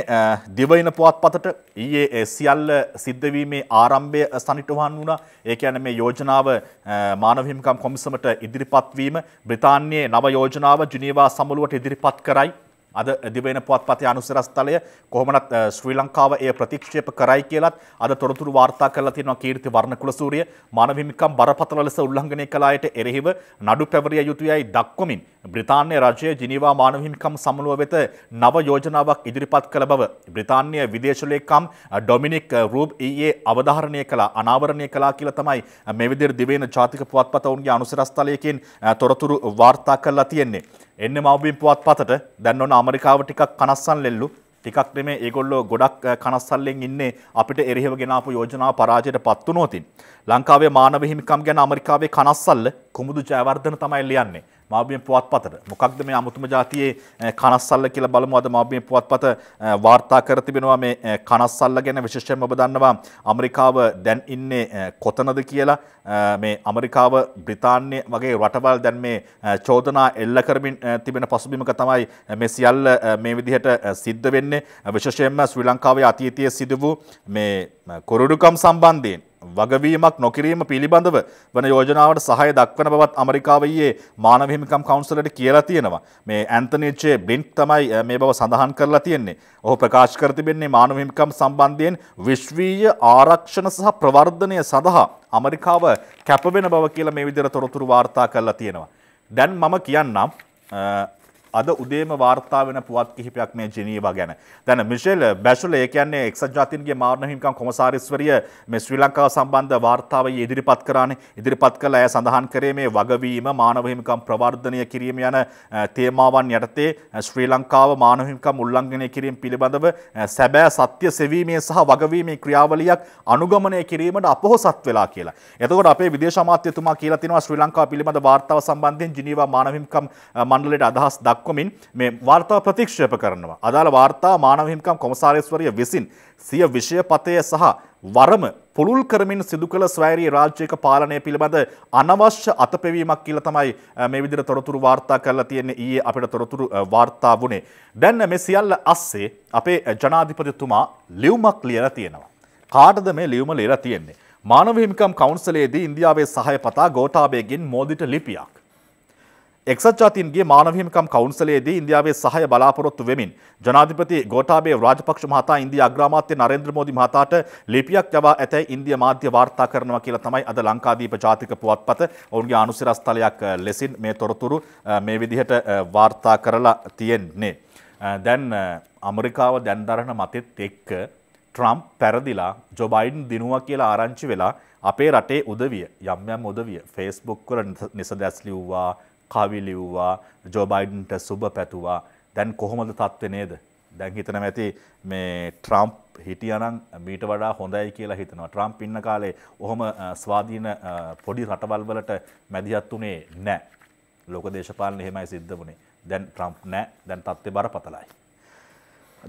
දිවයින පුවත්පතට ඊයේ සියල්ල සිද්ධවීමේ ආරම්භය සනිටුහන් වුණා. ඒ කියන්නේ මේ යෝජනාව මානව හිමිකම් කොමිසමට ඉදිරිපත් වීම බ්‍රිතාන්‍යයේ නව යෝජනාව ජිනීවා සමුළුවට ඉදිරිපත් කරයි. අද දිවෙන පුවත්පතේ අනුසරස්ථලය කොහොමනත් ශ්‍රී ලංකාව එය ප්‍රතික්ෂේප කරයි කියලත් අද තොරතුරු වාර්තා කරලා තියෙනවා කීර්ති වර්ණකුලසූරිය මානව හිමිකම් බරපතල ලෙස උල්ලංඝනය කළ අයට එරෙහිව නඩු පැවරිය යුතුයයි දක්වමින් බ්‍රිතාන්‍ය රජය ජිනීවා මානව හිමිකම් සමුළුව වෙත නව යෝජනාවක් ඉදිරිපත් කළ බව බ්‍රිතාන්‍ය විදේශලේකම් ඩොමිනික් රූබ් ඊයේ අවධාරණය කළා අනාවරණය කළා කියලා තමයි මේ විදිහට දිවයින ජාතික පුවත්පත ඔවුන්ගේ අනුසරස්ථලයකින් තොරතුරු වාර්තා කරලා තියෙන්නේ. එන්න මවබින් පුවත් පතට දැන් ඔන්න අමරිකාව ටිකක් කනස්සන් ලෙල්ලු ටිකක් නෙමේ ඒගොල්ලෝ ගොඩක් කනස්සල්ලෙන් ඉන්නේ අපිට එරෙහිව ගෙනාපු යෝජනා පරාජයට පත් වුණොතින් ලංකාවේ මානව හිමිකම් ගැන ඇමරිකාවේ කනස්සල්ල කුමුදු ජයවර්ධන තමයි ලියන්නේ මාබිය පුවත්පතට. මොකක්ද මේ අමුතුම ජාතියේ කනස්සල්ල කියලා බලමු අද මාබිය පුවත්පත වාර්තා කර තිබෙනවා මේ කනස්සල්ල ගැන විශේෂයෙන්ම ඔබ දන්නවා ඇමරිකාව දැන් ඉන්නේ කොතනද කියලා මේ ඇමරිකාව බ්‍රිතාන්‍ය වගේ රටවල් දැන් මේ චෝදනා එල්ල කරමින් තිබෙන පසුබිමක තමයි මේ සියල්ල මේ විදිහට සිද්ධ වෙන්නේ විශේෂයෙන්ම ශ්‍රී ලංකාවේ අතීතයේ සිදු වූ මේ කොරඩුකම් සම්බන්ධයෙන් වගවීමක් නොකිරීම පිළිබඳව වන යෝජනාවට සහය දක්වන බවත් අමරිකාවයේ මානවහිමිකම් කවන්සලට කියලා තියෙනවා මේ ඇන්තනිච්චේ බ්ලින්ක් තමයි මේ බව සඳහන් කරලා තියෙන්නේ ඔහු ප්‍රකාශ කර තිබෙන්නේ මානවහිමිකම් සම්බන්ධයෙන් විශ්වීය ආරක්ෂණ සහ ප්‍රවර්ධනය සඳහා අමරිකාව කැපවෙන බව කියලා මේ විදිර තොරතුරු වාර්තා කරලා තියෙනවා. දැන් මම කියන්නම් අද උදේම වාර්තා වෙන පුවත් කිහිපයක් මේ ජිනීවා ගැන. දැන් මිෂෙල් බැෂුල ඒ කියන්නේ එක්සත් ජාතීන්ගේ මාරණ හිමිකම් කොමසාරිස්වරිය මේ ශ්‍රී ලංකාව සම්බන්ධ වාර්තාවයි ඉදිරිපත් කරානේ. ඉදිරිපත් කළ අය සඳහන් කරේ මේ වගවීම මානව හිමිකම් ප්‍රවර්ධනය කිරීම යන තේමාවන් යටතේ ශ්‍රී ලංකාව මානව හිමිකම් උල්ලංඝනය කිරීම පිළිබඳව සැබෑ සත්‍ය සෙවීමේ සහ වගවීමේ ක්‍රියාවලියක් අනුගමනය කිරීමට අපොහොසත් වෙලා කියලා. එතකොට අපේ විදේශ අමාත්‍යතුමා කියලා තිනවා ශ්‍රී ලංකාව පිළිබඳ වාර්තාව සම්බන්ධයෙන් ජිනීවා මානව හිමිකම් මණ්ඩලයට අදහස් දක්වනවා. දක්වමින් මේ වාර්තා ප්‍රතික්ෂේප කරනවා. අදාළ වාර්තා මානව හිමිකම් කොමසාරිස්වරිය විසින් සිය විෂය පතය සහ වරම පුළුල් කරමින් සිදු කළ ස්වෛරී රාජ්‍යයක පාලනය පිළිබඳ අනවශ්‍ය අතපෙවීමක් කියලා තමයි මේ විදිහට තොරතුරු වාර්තා කරලා තියෙන්නේ ඊයේ අපිට තොරතුරු වාර්තා වුණේ. දැන් මේ සියල්ල අස්සේ අපේ ජනාධිපතිතුමා ලියුමක් ලියලා තියෙනවා. කාටද මේ ලියුම ලියලා තියෙන්නේ? මානව හිමිකම් කවුන්සලයේදී ඉන්දියාවේ සහාය පතා ගෝඨාභයගෙන් මෝදිට ලිපියක්. එක්සත් ජාතීන්ගේ මානවහිමිකම් කවුන්සලයේදී ඉන්දියාවේ සහය බලාපොරොත්තු වෙමින් ජනාධිපති ගෝඨාභය රාජපක්ෂ මහතා ඉන්දියා අග්‍රාමාත්‍ය නරේන්ද්‍ර මෝදි මහතාට ලිපියක් යවා ඇතැයි ඉන්දියා මාධ්‍ය වාර්තා කරනවා කියලා තමයි අද ලංකාදීප ජාතික පුවත්පත ඔවුන්ගේ අනුසිරස්තලයක් ලෙසින් මේ තොරතුරු මේ විදිහට වාර්තා කරලා තියෙන්නේ. දැන් අමරිකාව දැන්දරන මතෙත් එක්ක ට්‍රම්ප් පැරදිලා ජොබයින් දිනුවා කියලා ආරංචි වෙලා අපේ රටේ උදවිය යම් යම් උදවිය ෆේස්බුක් වල නිසදැස් ලිව්වා කවි ලිව්වා ජෝබයිඩන්ට සුබ පැතුවා දැන් කොහොමද තත්ත්වේ නේද දැන් හිතන ඇති මේ ට්‍රම්ප් හිටියනම් මීට වඩා හොඳයි කියලා හිතනවා ට්‍රම්ප් ඉන්න කාලේ ඔහොම ස්වාධීන පොඩි රටවල් වලට මැදිහත් වුණේ නැහැ ලෝක දේශපාලන එහෙමයි සිද්ධ වුණේ දැන් ට්‍රම්ප් නැහැ දැන් තත්ත්වේ බරපතලයි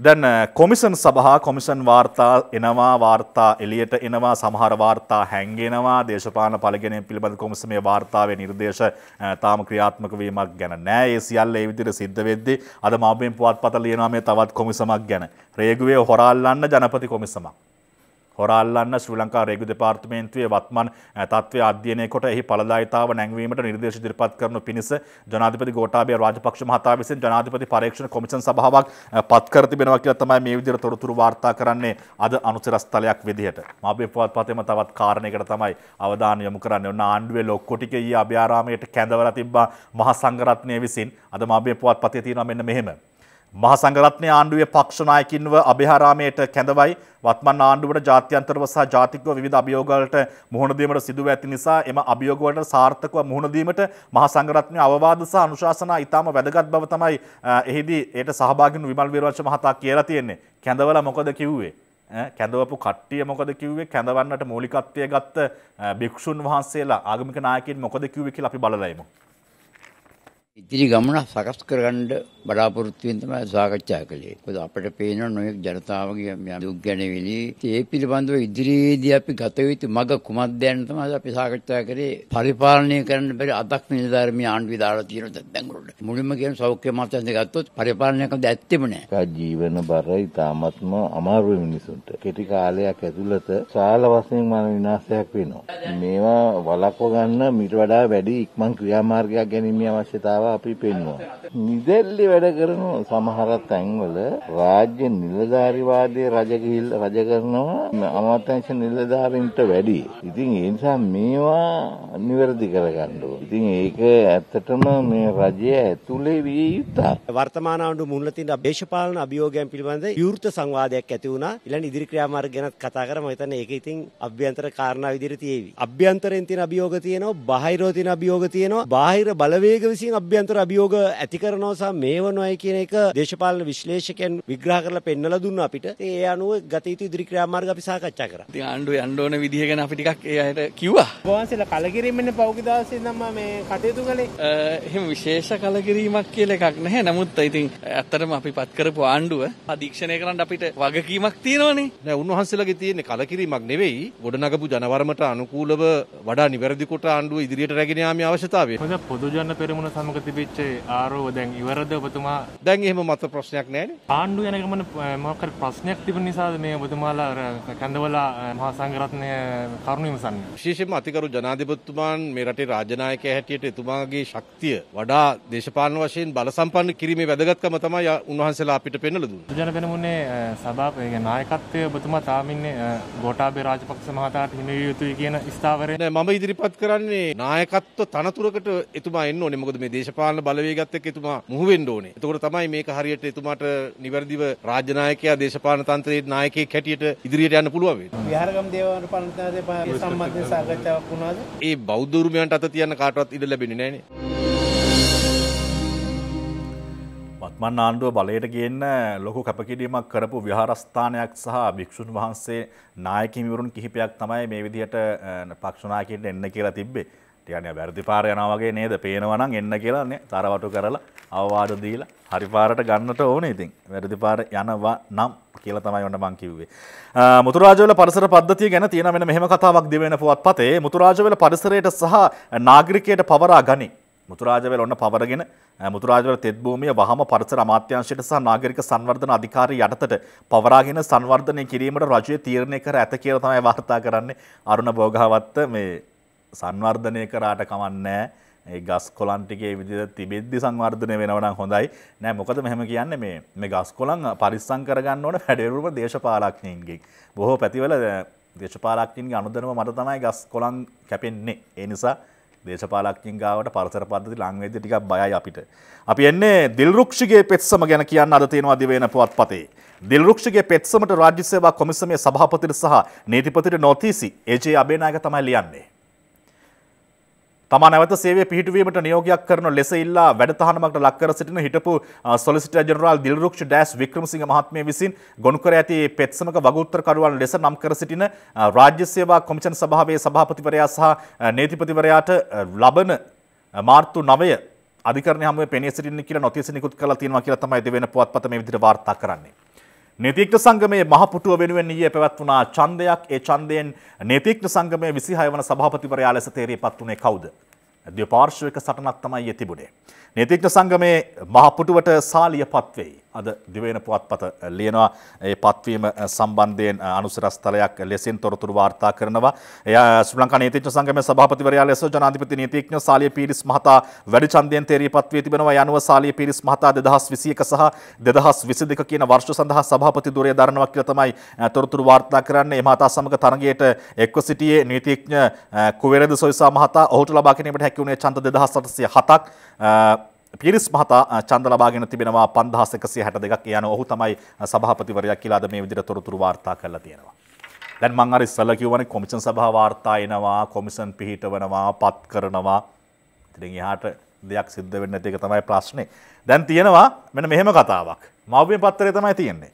දැන් කොමිසන් සභහා කොමිසන් වාර්තා එනවා වාර්තා එලියට එනවා සමහර වාර්තා හැන්ගෙනවා දේශපාන පලගෙන පිළිබඳ කොමිසමේ වාර්තාවේ නිර්දේශ තාම ක්‍රියාත්මක වීමක් ගැන නෑ ඒ සියල්ල ඒ විදිහට සිද්ධ වෙද්දී අද මාබෙන් පුවත්පත ලියනවා මේ තවත් කොමිසමක් ගැන රේගුවේ හොරාල්ලන්න ජනපති කොමිසමක් හොරල්ලන්න ශ්‍රී ලංකා රේගු දෙපාර්තමේන්තුවේ වත්මන් තත්ත්වය අධ්‍යයනය කොට එහි පළදායිතාව නැංවීමට නිර්දේශ ඉදිරිපත් කරනු පිණිස ජනාධිපති ගෝඨාභය රාජපක්ෂ මහතා විසින් ජනාධිපති පරීක්ෂණ කොමිෂන් සභාවක් පත් කර තිබෙනවා කියලා තමයි මේ විදිහට තොරතුරු වාර්තා කරන්නේ අද අනුසරස්ථලයක් විදිහට. මාබේ පුවත්පතේම තවත් කාරණයකට තමයි අවධානය යොමු කරන්නේ. ඔන්න ආණ්ඩුවේ ලොක්කොටික ඊයේ අභයාරාමයට කැඳවලා තිබ්බා මහ සංඝරත්නය විසින්. අද මාබේ පුවත්පතේ තියෙනවා මෙන්න මෙහෙම. මහසංගරත්නය ආණ්ඩුවේ පක්ෂනායකින්ව අභිහාරාමයට කැඳවයි වත්මන් ආණ්ඩුවට ජාත්‍යන්තරව සහ ජාතිකව විධ අභියෝගලට මුහුණදීමට සිදුව ඇති නිසා එම අභියෝගවලට සාර්ථකව මුහුණදීමට මහසංගරත්නය අවවාද සහ අනුශාසනා ඉතාම වැදගත් බව තමයි එහිදී ඒට සහභාගින් විමල් වීරවංශ මහතා කියලා තියෙන්නේ. කැඳවලා මොකද කිව්වේ? කැඳවපු කට්ටිය මොකද කිව්වේ කැඳවන්නට මූලිකත්වය ගත්ත භික්ෂුන් වහන්සේලා ආගමික නායකයන් මොකද කිව්වේ කියලා අපි බලලයිමු. ඉදිරි ගමන සකස් කරගන්න බලාපොරොත්තුවෙන් තමයි සාකච්ඡා කළේ. මොකද අපිට පේන නොයෙක් ජනතාවගේ දුක් ගැනවිලි ඒ පිළිබඳව ඉදිරියේදී අපි ගත යුතු මඟ කුමක්ද යන්න තමයි අපි සාකච්ඡා කරේ. පරිපාලනය කරන්න බැරි අදක් නිලධාරිමේ ආණ්ඩුවේ දාලා තියෙන දැන් වල. මුලින්ම කියන සෞඛ්‍ය මාත්‍යන්ත ගත්තොත් පරිපාලනය කරන්න ඇත්තෙම නැහැ. ජීවන බර ඉතාමත්ම අමාරු මිනිසුන්ට. කෙටි කාලයක් ඇතුළත සාල වශයෙන් මන විනාශයක් වෙනවා. මේවා වළක්ව ගන්න මීට වඩා වැඩි ඉක්මන් ක්‍රියාමාර්ගයක් ගැනීමේ අවශ්‍යතාව අපි පෙන්වනවා. නිදැල්ලි වැඩ කරන සමහර තැන්වල රාජ්‍ය නිලධාරිවාදී රජ ගිහිල්ලා රජ කරනවා අමාත්‍යංශ නිලධාරීන්ට වැඩි. ඉතින් ඒ නිසා මේවා නිවැරදි කරගන්න ඕනේ. ඉතින් ඒක ඇත්තටම මේ රජය ඇතුලේ විය යුතුයි. වර්තමාන ආණ්ඩුව මුල්ල තියෙන දේශපාලන අභියෝගයන් පිළිබඳ විවෘත සංවාදයක් ඇති වුණා. ඊළඟ ඉදිරි ක්‍රියාමාර්ග ගැන කතා කරමු. එතන ඒක ඉතින් අභ්‍යන්තර කාරණා විදිහට තියෙවි. අභ්‍යන්තරෙන් තියෙන අභියෝග තියෙනවා, බාහිරව තියෙන අභියෝග තියෙනවා. බාහිර බලවේග විසින් අභ්‍යන්තර අභ්‍යන්තර අභියෝග ඇති කරනවා සහ මේවනොයි කියන එක දේශපාලන විශ්ලේෂකයන් විග්‍රහ කරලා පෙන්වලා දුන්නා අපිට. ඒ අනුව ගත යුතු ඉදිරි ක්‍රියාමාර්ග අපි සාකච්ඡා කරා. ඉතින් ආණ්ඩුවේ යන්න ඕන විදිහ ගැන අපි ටිකක් ඒ අයට කිව්වා. වහන්සේලා කලකිරීමනේ පෞකි දවසේ නම් මේ කටයුතු කළේ. එහෙම විශේෂ කලකිරීමක් කියලා එකක් නැහැ. නමුත් ඉතින් ඇත්තටම අපි පත් කරපු ආණ්ඩුව අධීක්ෂණය කරන්න අපිට වගකීමක් තියෙනවනේ. නෑ උන්වහන්සේලාගේ තියෙන්නේ කලකිරීමක් නෙවෙයි ගොඩනගපු ජනවරමට අනුකූලව වඩා නිවැරදි කොට ආණ්ඩුව ඉදිරියට රැගෙන යාමේ අවශ්‍යතාවය. හොඳ පොදු ජන පෙරමුණ සමග තිබිච්ච ආරෝව දැන් ඉවරද ඔබතුමා දැන් එහෙම මත ප්‍රශ්නයක් නැහැ ආණ්ඩු යන ගමන මොකක් ප්‍රශ්නයක් තිබෙන නිසාද මේ ඔබතුමාලා කැඳවලා මහා සංඝරත්නය කරුණ විමසන්නේ විශේෂයෙන්ම අතිගරු ජනාධිපතිතුමාන් මේ රටේ රාජනායකයා හැටියට එතුමාගේ ශක්තිය වඩා දේශපාලන වශයෙන් බල සම්පන්න කිරීමේ වැදගත්කම තමයි උන්වහන්සේලා අපිට පෙන්වලා දුන්නේ ජන පෙනුමුනේ සභාව නායකත්වය ඔබතුමා තාමින්නේ ගෝඨාභය රාජපක්ෂ මහතාට හිමි විය යුතුයි කියන ස්ථාවරය මම ඉදිරිපත් කරන්නේ නායකත්ව තනතුරකට එතුමා එන්න ඕනේ මොකද මේ දේශ දේශපාලන බලවේගත් එක්ක එතුමා මුහු වෙන්න ඕනේ. එතකොට තමයි මේක හරියට එතුමාට නිවැරදිව රාජ්‍ය නායකයා දේශපාලන තන්ත්‍රයේ නායකයෙක් හැටියට ඉදිරියට යන්න පුළුවන් වෙන්නේ. විහාරගම් දේවානුපාලනතේ සම්බන්ධ සාකච්ඡාවක් වුණාද? ඒ බෞද්ධ උරුමයන්ට අත තියන්න කාටවත් ඉඩ ලැබෙන්නේ නැහනේ. මත්මන් ආණ්ඩුව බලයට ගන්න ලොකු කැපකිරීමක් කරපු විහාරස්ථානයක් සහ භික්‍ෂූන් වහන්සේ නායකිමිවරුන් කිහිපයක් තමයි මේ විදිහට පක්ෂනායකට එන්න කියලා තිබ්බේ ටියන වැරදිපාර යනවගේ නේද පේනවනම් එන්න කියලාන්නේ තරවටු කරලා අවවාඩ දීලා හරිපාරට ගන්නට ඕන ඉතින් වැරදිපාර යනවා නම් කියලා තමයි ඔන්න මං කිව්වේ. මුතුරාජවල පරිසර පද්ධතිය ගැන තියෙන වෙන මෙහෙම කතාවක් දිවෙන පුවත්පතේ මුතුරාජවල පරිසරයට සහ නාගරිකයට පවරා ගනි. මුතුරාජවල ඔන්න පවරගෙන මුතුරාජවල තෙත් භූමිය වහම පරිසර අමාත්‍යාංශයට සහ නාගරික සංවර්ධන අධිකාරිය යටතට පවරාගෙන සංවර්ධනය කිරීමට රජය තීරණය කර ඇත කියලා තමයි වාර්තා කරන්නේ අරුණ බෝගාවත්ත මේ සංවර්ධනය කරාට කමන්නේ ඒ ගස් කොලන් ටිකේ විදිහට තිබෙද්දි සංවර්ධනය වෙනවා නම් හොඳයි. නෑ මොකද මෙහෙම කියන්නේ මේ මේ ගස් කොලන් පරිස්සම් කරගන්න ඕන වැඩිවරුම දේශපාලඥයින්ගෙන්. බොහෝ පැතිවල දේශපාලඥයින්ගේ අනුදැනුම මත තමයි ගස් කොලන් කැපෙන්නේ. ඒ නිසා දේශපාලඥයින් ගාවට පරිසර පද්ධති ලං ටිකක් බයයි අපිට. අපි එන්නේ දිල්රුක්ෂිගේ පෙත්සම ගැන කියන්න අද තියෙනවා දිවේන පුවත්පතේ. දිල්රුක්ෂගේ පෙත්සමට රාජ්‍ය සේවා කොමිසමේ සභාපතිට සහ නීතිපතිට නොතීසි ඒජේ අබේනායක තමයි ලියන්නේ. තම නැවත සේවය පිහිටුවීමට නියෝගයක් කරන ලෙස ඉල්ලා වැඩතහනමකට ලක්කර සිටින හිටපු සොලිසිටර් ජෙනරාල් දිල්රුක්ෂ ඩෑස් වික්‍රමසිංහ මහත්මිය විසින් ගොනු කර ඇති පෙත්සමක වගඋත්තරකරුවන් ලෙස නම් කර සිටින රාජ්‍ය සේවා කොමිෂන් සභාවේ සභාපතිවරයා සහ නීතිපතිවරයාට ලබන මාර්තු 9 අධිකරණ හැමුවේ පෙනී සිටින්න කියලා නොතිස් නිකුත් කරලා තියෙනවා කියලා තමයි දෙවෙනි පුවත්පත මේ විදිහට වාර්තා කරන්නේ. නතික්ට සංගමේ මහපුටුව වෙනුවෙන් ඊයේ පැවැත්වුණා ඡන්දයක් ඒ ඡන්දයෙන් නතික්ට සංගමේ 26 වන සභාපතිවරයා ලෙස තේරීපත් වුණේ කවුද? ද්විපාර්ශ්වික සටනක් තමයි ඊයේ තිබුණේ. නතික්ට සංගමේ මහපුටුවට සාලිය පත්වෙයි. අද දිවේන පුවත්පත ලියනවා ඒ පත්වීම සම්බන්ධයෙන් අනුසරස්ථලයක් ලෙසින් තොරතුරු වාර්තා කරනවා. එය ශ්‍රී ලංකා නීතිඥ සංගමේ සභාපතිවරයා ලෙස ජනාධිපති නීතිඥ සාලිය පීරිස් මහතා වැඩි ඡන්දයෙන් තේරීපත් වී තිබෙනවා. යනුව සාලිය පීරිස් මහතා 2021 සහ 2022 කියන වර්ෂ සඳහා සභාපති ධුරය දරනවා කියලා තමයි තොරතුරු වාර්තා කරන්නේ. මහතා සමග තරගයට එක්ව සිටියේ නීතිඥ කුවේරද සොයිසා මහතා ඔහුට ලබා ගැනීමට හැකි වුණේ ඡන්ද 2807ක් පිරිස් මහතා චන්ද ලබාගෙන තිබෙනවා පන්දහස එකසිය හැට දෙකක් යන ඔහු තමයි සභාපතිවරයක් කියලාද මේ විදිහට තොරතුරු වාර්තා කරලා තියෙනවා. දැන් මං අර ඉස්සල්ලා කිව්වනේ කොමිෂන් සභාව වාර්තා එනවා, කොමිෂන් පිහිටවනවා, පත් කරනවා. ඉතින් එහාට දෙයක් සිද්ධ වෙන්නේ නැති එක තමයි ප්‍රශ්නේ. දැන් තියෙනවා මෙන්න මෙහෙම කතාවක්. මව්‍ය පත්‍රය තමයි තියෙන්නේ.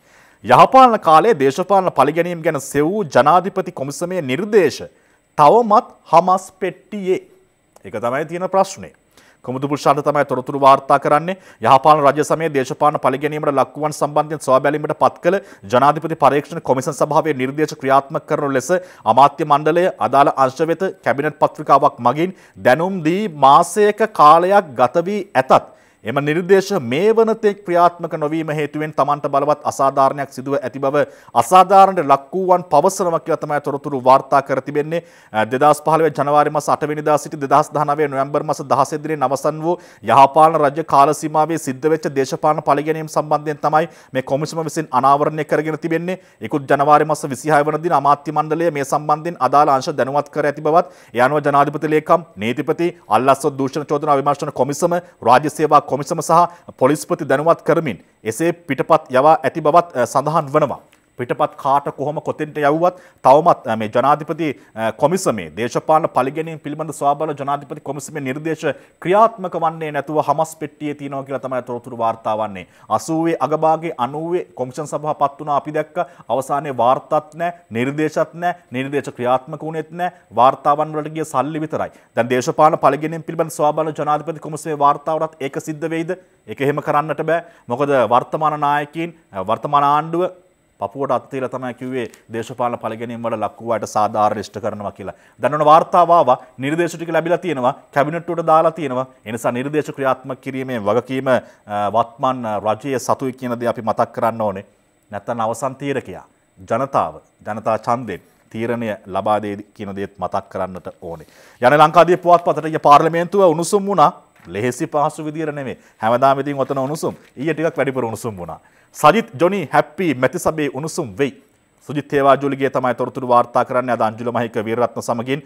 යහපාලන කාලයේ දේශපාලන පරිගැනීම් ගැන සෙවූ ජනාධිපති කොමිසමේ නිර්දේශ තවමත් හමස් පෙට්ටියේ. ඒක තමයි තියෙන ප්‍රශ්නේ. කොමුදුපුෂාන්ත තමයි තොරතුරු වාර්තා කරන්නේ යහපාලන රජය සමයේ දේශපාලන පරිගැනීමට ලක්වුවන් සම්බන්ධයෙන් සොයාබැලීමට පත්කළ ජනාධිපති පරීක්ෂණ කොමිසම් සභාවේ නිර්දේශ ක්‍රියාත්මක කරනු ලෙස අමාත්‍ය මණ්ඩලය අදාළ අංශ වෙත කැබිනට් පත්‍රිකාවක් මගින් දැනුම් දී මාසයක කාලයක් ගත වී ඇතත් එම නිර්දේශ මේ වනතෙක් ක්‍රියාත්මක නොවීම හේතුවෙන් තමන්ට බලවත් අසාධාරණයක් සිදුව ඇති බව අසාධාරණට ලක් වූවන් පවසනවා කියලා තමයි තොරතුරු වාර්තා කර තිබෙන්නේ 2015 ජනවාරි මාස 8 වෙනිදා සිට 2019 නොවැම්බර් මාස 16 දින අවසන් වූ යහපාලන රාජ්‍ය කාල සීමාවේ සිද්ධ වෙච්ච දේශපාලන පරිගැනීම් සම්බන්ධයෙන් තමයි මේ කොමිසම විසින් අනාවරණය කරගෙන තිබෙන්නේ. 21 ජනවාරි මාස 26 වන දින අමාත්‍ය මණ්ඩලය මේ සම්බන්ධයෙන් අදාළ අංශ දැනුවත් කර ඇති බවත් ඒ අනුව ජනාධිපති ලේකම් නීතිපති අල්ලස්සොත් දූෂණ චෝදනා විමර්ශන කොමිසම රාජ්‍ය සේවා කොමිසම සහ පොලිස්පති දැනුවත් කරමින් එසේ පිටපත් යවා ඇති බවත් සඳහන් වනවා. පිටපත් කාට කොහොම කොතෙන්ට යවුවත් තවමත් මේ ජනාධිපති කොමිසමේ දේශපාලන පරිගැනීම් පිළිබඳ ස්වාබල ජනාධිපති කොමිසමේ නිර්දේශ ක්‍රියාත්මක වන්නේ නැතුව හමස් පෙට්ටියේ තියෙනවා කියලා තමයි තොරතුරු වාර්තා වන්නේ. 80 අගභාගයේ 90 කොමිෂන් සභාව පත් වුණා අපි දැක්ක අවසානයේ වාර්තාත් නැහැ, නිර්දේශත් නැහැ, නිර්දේශ ක්‍රියාත්මක වුණෙත් නැහැ, වාර්තාවන් වලට ගිය සල්ලි විතරයි. දැන් දේශපාලන පරිගැනීම් පිළිබඳ ස්වාබල ජනාධිපති කොමිසමේ වාර්තාවටත් ඒක සිද්ධ වෙයිද? ඒක එහෙම කරන්නට බෑ. මොකද වර්තමාන නායකයින් වර්තමාන ආණ්ඩුව පපුවට අත්තේල තමයි කිව්වේ දේශපාලන පළගැනීම් වල ලක්කුවාට සාධාරණ ඉෂ්ට කරනවා කියලා. දැන් ඔන්න වාර්තාව ආවා නිර්දේශ ටික ලැබිලා තියෙනවා කැබිනට් උඩ දාලා තියෙනවා. ඒ නිසා නිර්දේශ ක්‍රියාත්මක කිරීමේ වගකීම වත්මන් රජයේ සතුයි කියන දේ අපි මතක් කරන්න ඕනේ. නැත්තම් අවසන් තීරකයා ජනතාව ජනතා ඡන්දෙන් තීරණය ලබා දෙයි කියන දේත් මතක් කරන්නට ඕනේ. යන ලංකාදීප පුවත්පතට ඊයේ පාර්ලිමේන්තුව උණුසුම් වුණා. ලෙහෙසි පහසු විදියට නෙමෙයි. හැමදාම ඉතින් ඔතන උණුසුම්. ඊයේ ටිකක් වැඩිපුර උණුසුම් වුණා. සජිත් ජොනි හැප්පි මැති සබේ උණුසුම් වෙයි. සුජිත් තේවාජුලිගේ තමයි තොරතුරු වාර්තා කරන්න අද අංජුල මහික වීරරත්න සමගින්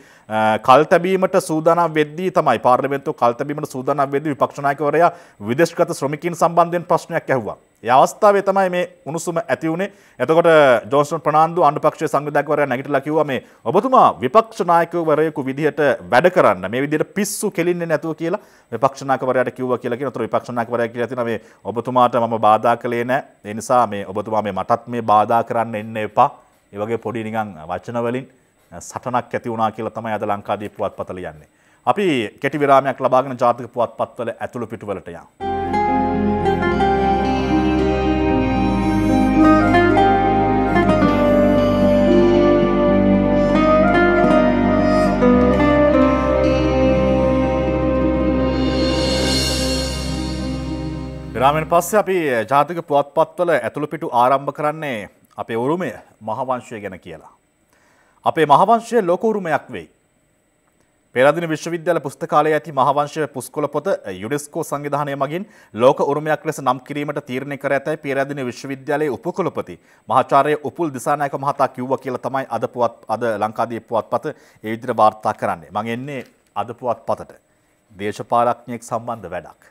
කල්තැබීමට සූදානම් වෙද්දී තමයි පාර්ලිමේන්තුව කල්තැබීමට සූදානම් වෙද්දී විපක්ෂ නායකවරයා විදේශගත ශ්‍රමිකයින් සම්බන්ධයෙන් ප්‍රශ්නයක් ඇහුවා. අවස්ථාවේ තමයි මේ උණුසුම ඇති වුණේ. එතකොට ජොන්සන් ප්‍රනාන්දු අනුපක්ෂ සංවිධායකවරයා නැගිටලා කිව්වා මේ ඔබතුමා විපක්ෂ නායකවරයෙකු විදිහට වැඩ කරන්න. මේ විදිහට පිස්සු කෙලින්නේ නැතුව කියලා විපක්ෂ නායකවරයාට කිව්වා කියලා කියන. උතර විපක්ෂ නායකවරයා කියලා තියෙනවා මේ ඔබතුමාට මම බාධා කළේ නැහැ. ඒ නිසා මේ ඔබතුමා මේ මටත් මේ බාධා කරන්න එන්න එපා. ඒ වගේ පොඩි නිකන් වචන වලින් සටනක් ඇති වුණා කියලා තමයි අද ලංකාදීප පුවත්පත ලියන්නේ. අපි කෙටි විරාමයක් ලබාගෙන ජාතික පුවත්පත්වල ඇතුළු පිටුවලට යමු. විරාමෙන් පස්සේ අපි ජාතික පුවත්පත්වල ඇතුළු පිටු ආරම්භ කරන්නේ අපේ උරුමය මහවංශය ගැන කියලා. අපේ මහවංශය ලෝක උරුමයක් වෙයි. පෙරදින විශ්වවිද්‍යාල පුස්තකාලයේ ඇති මහවංශය පුස්කොළ පොත යුනෙස්කෝ සංවිධානය මගින් ලෝක උරුමයක් ලෙස නම් කිරීමට තීරණය කර ඇතැයි පෙරදින විශ්වවිද්‍යාලයේ උපකුලපති මහාචාර්ය උපුල් දිසානායක මහතා කිව්වා කියලා තමයි අද පුවත් අද ලංකාදීප පුවත්පත ඒ විදිහට වාර්තා කරන්නේ. මම එන්නේ අද පුවත්පතට. දේශපාලඥයෙක් සම්බන්ධ වැඩක්.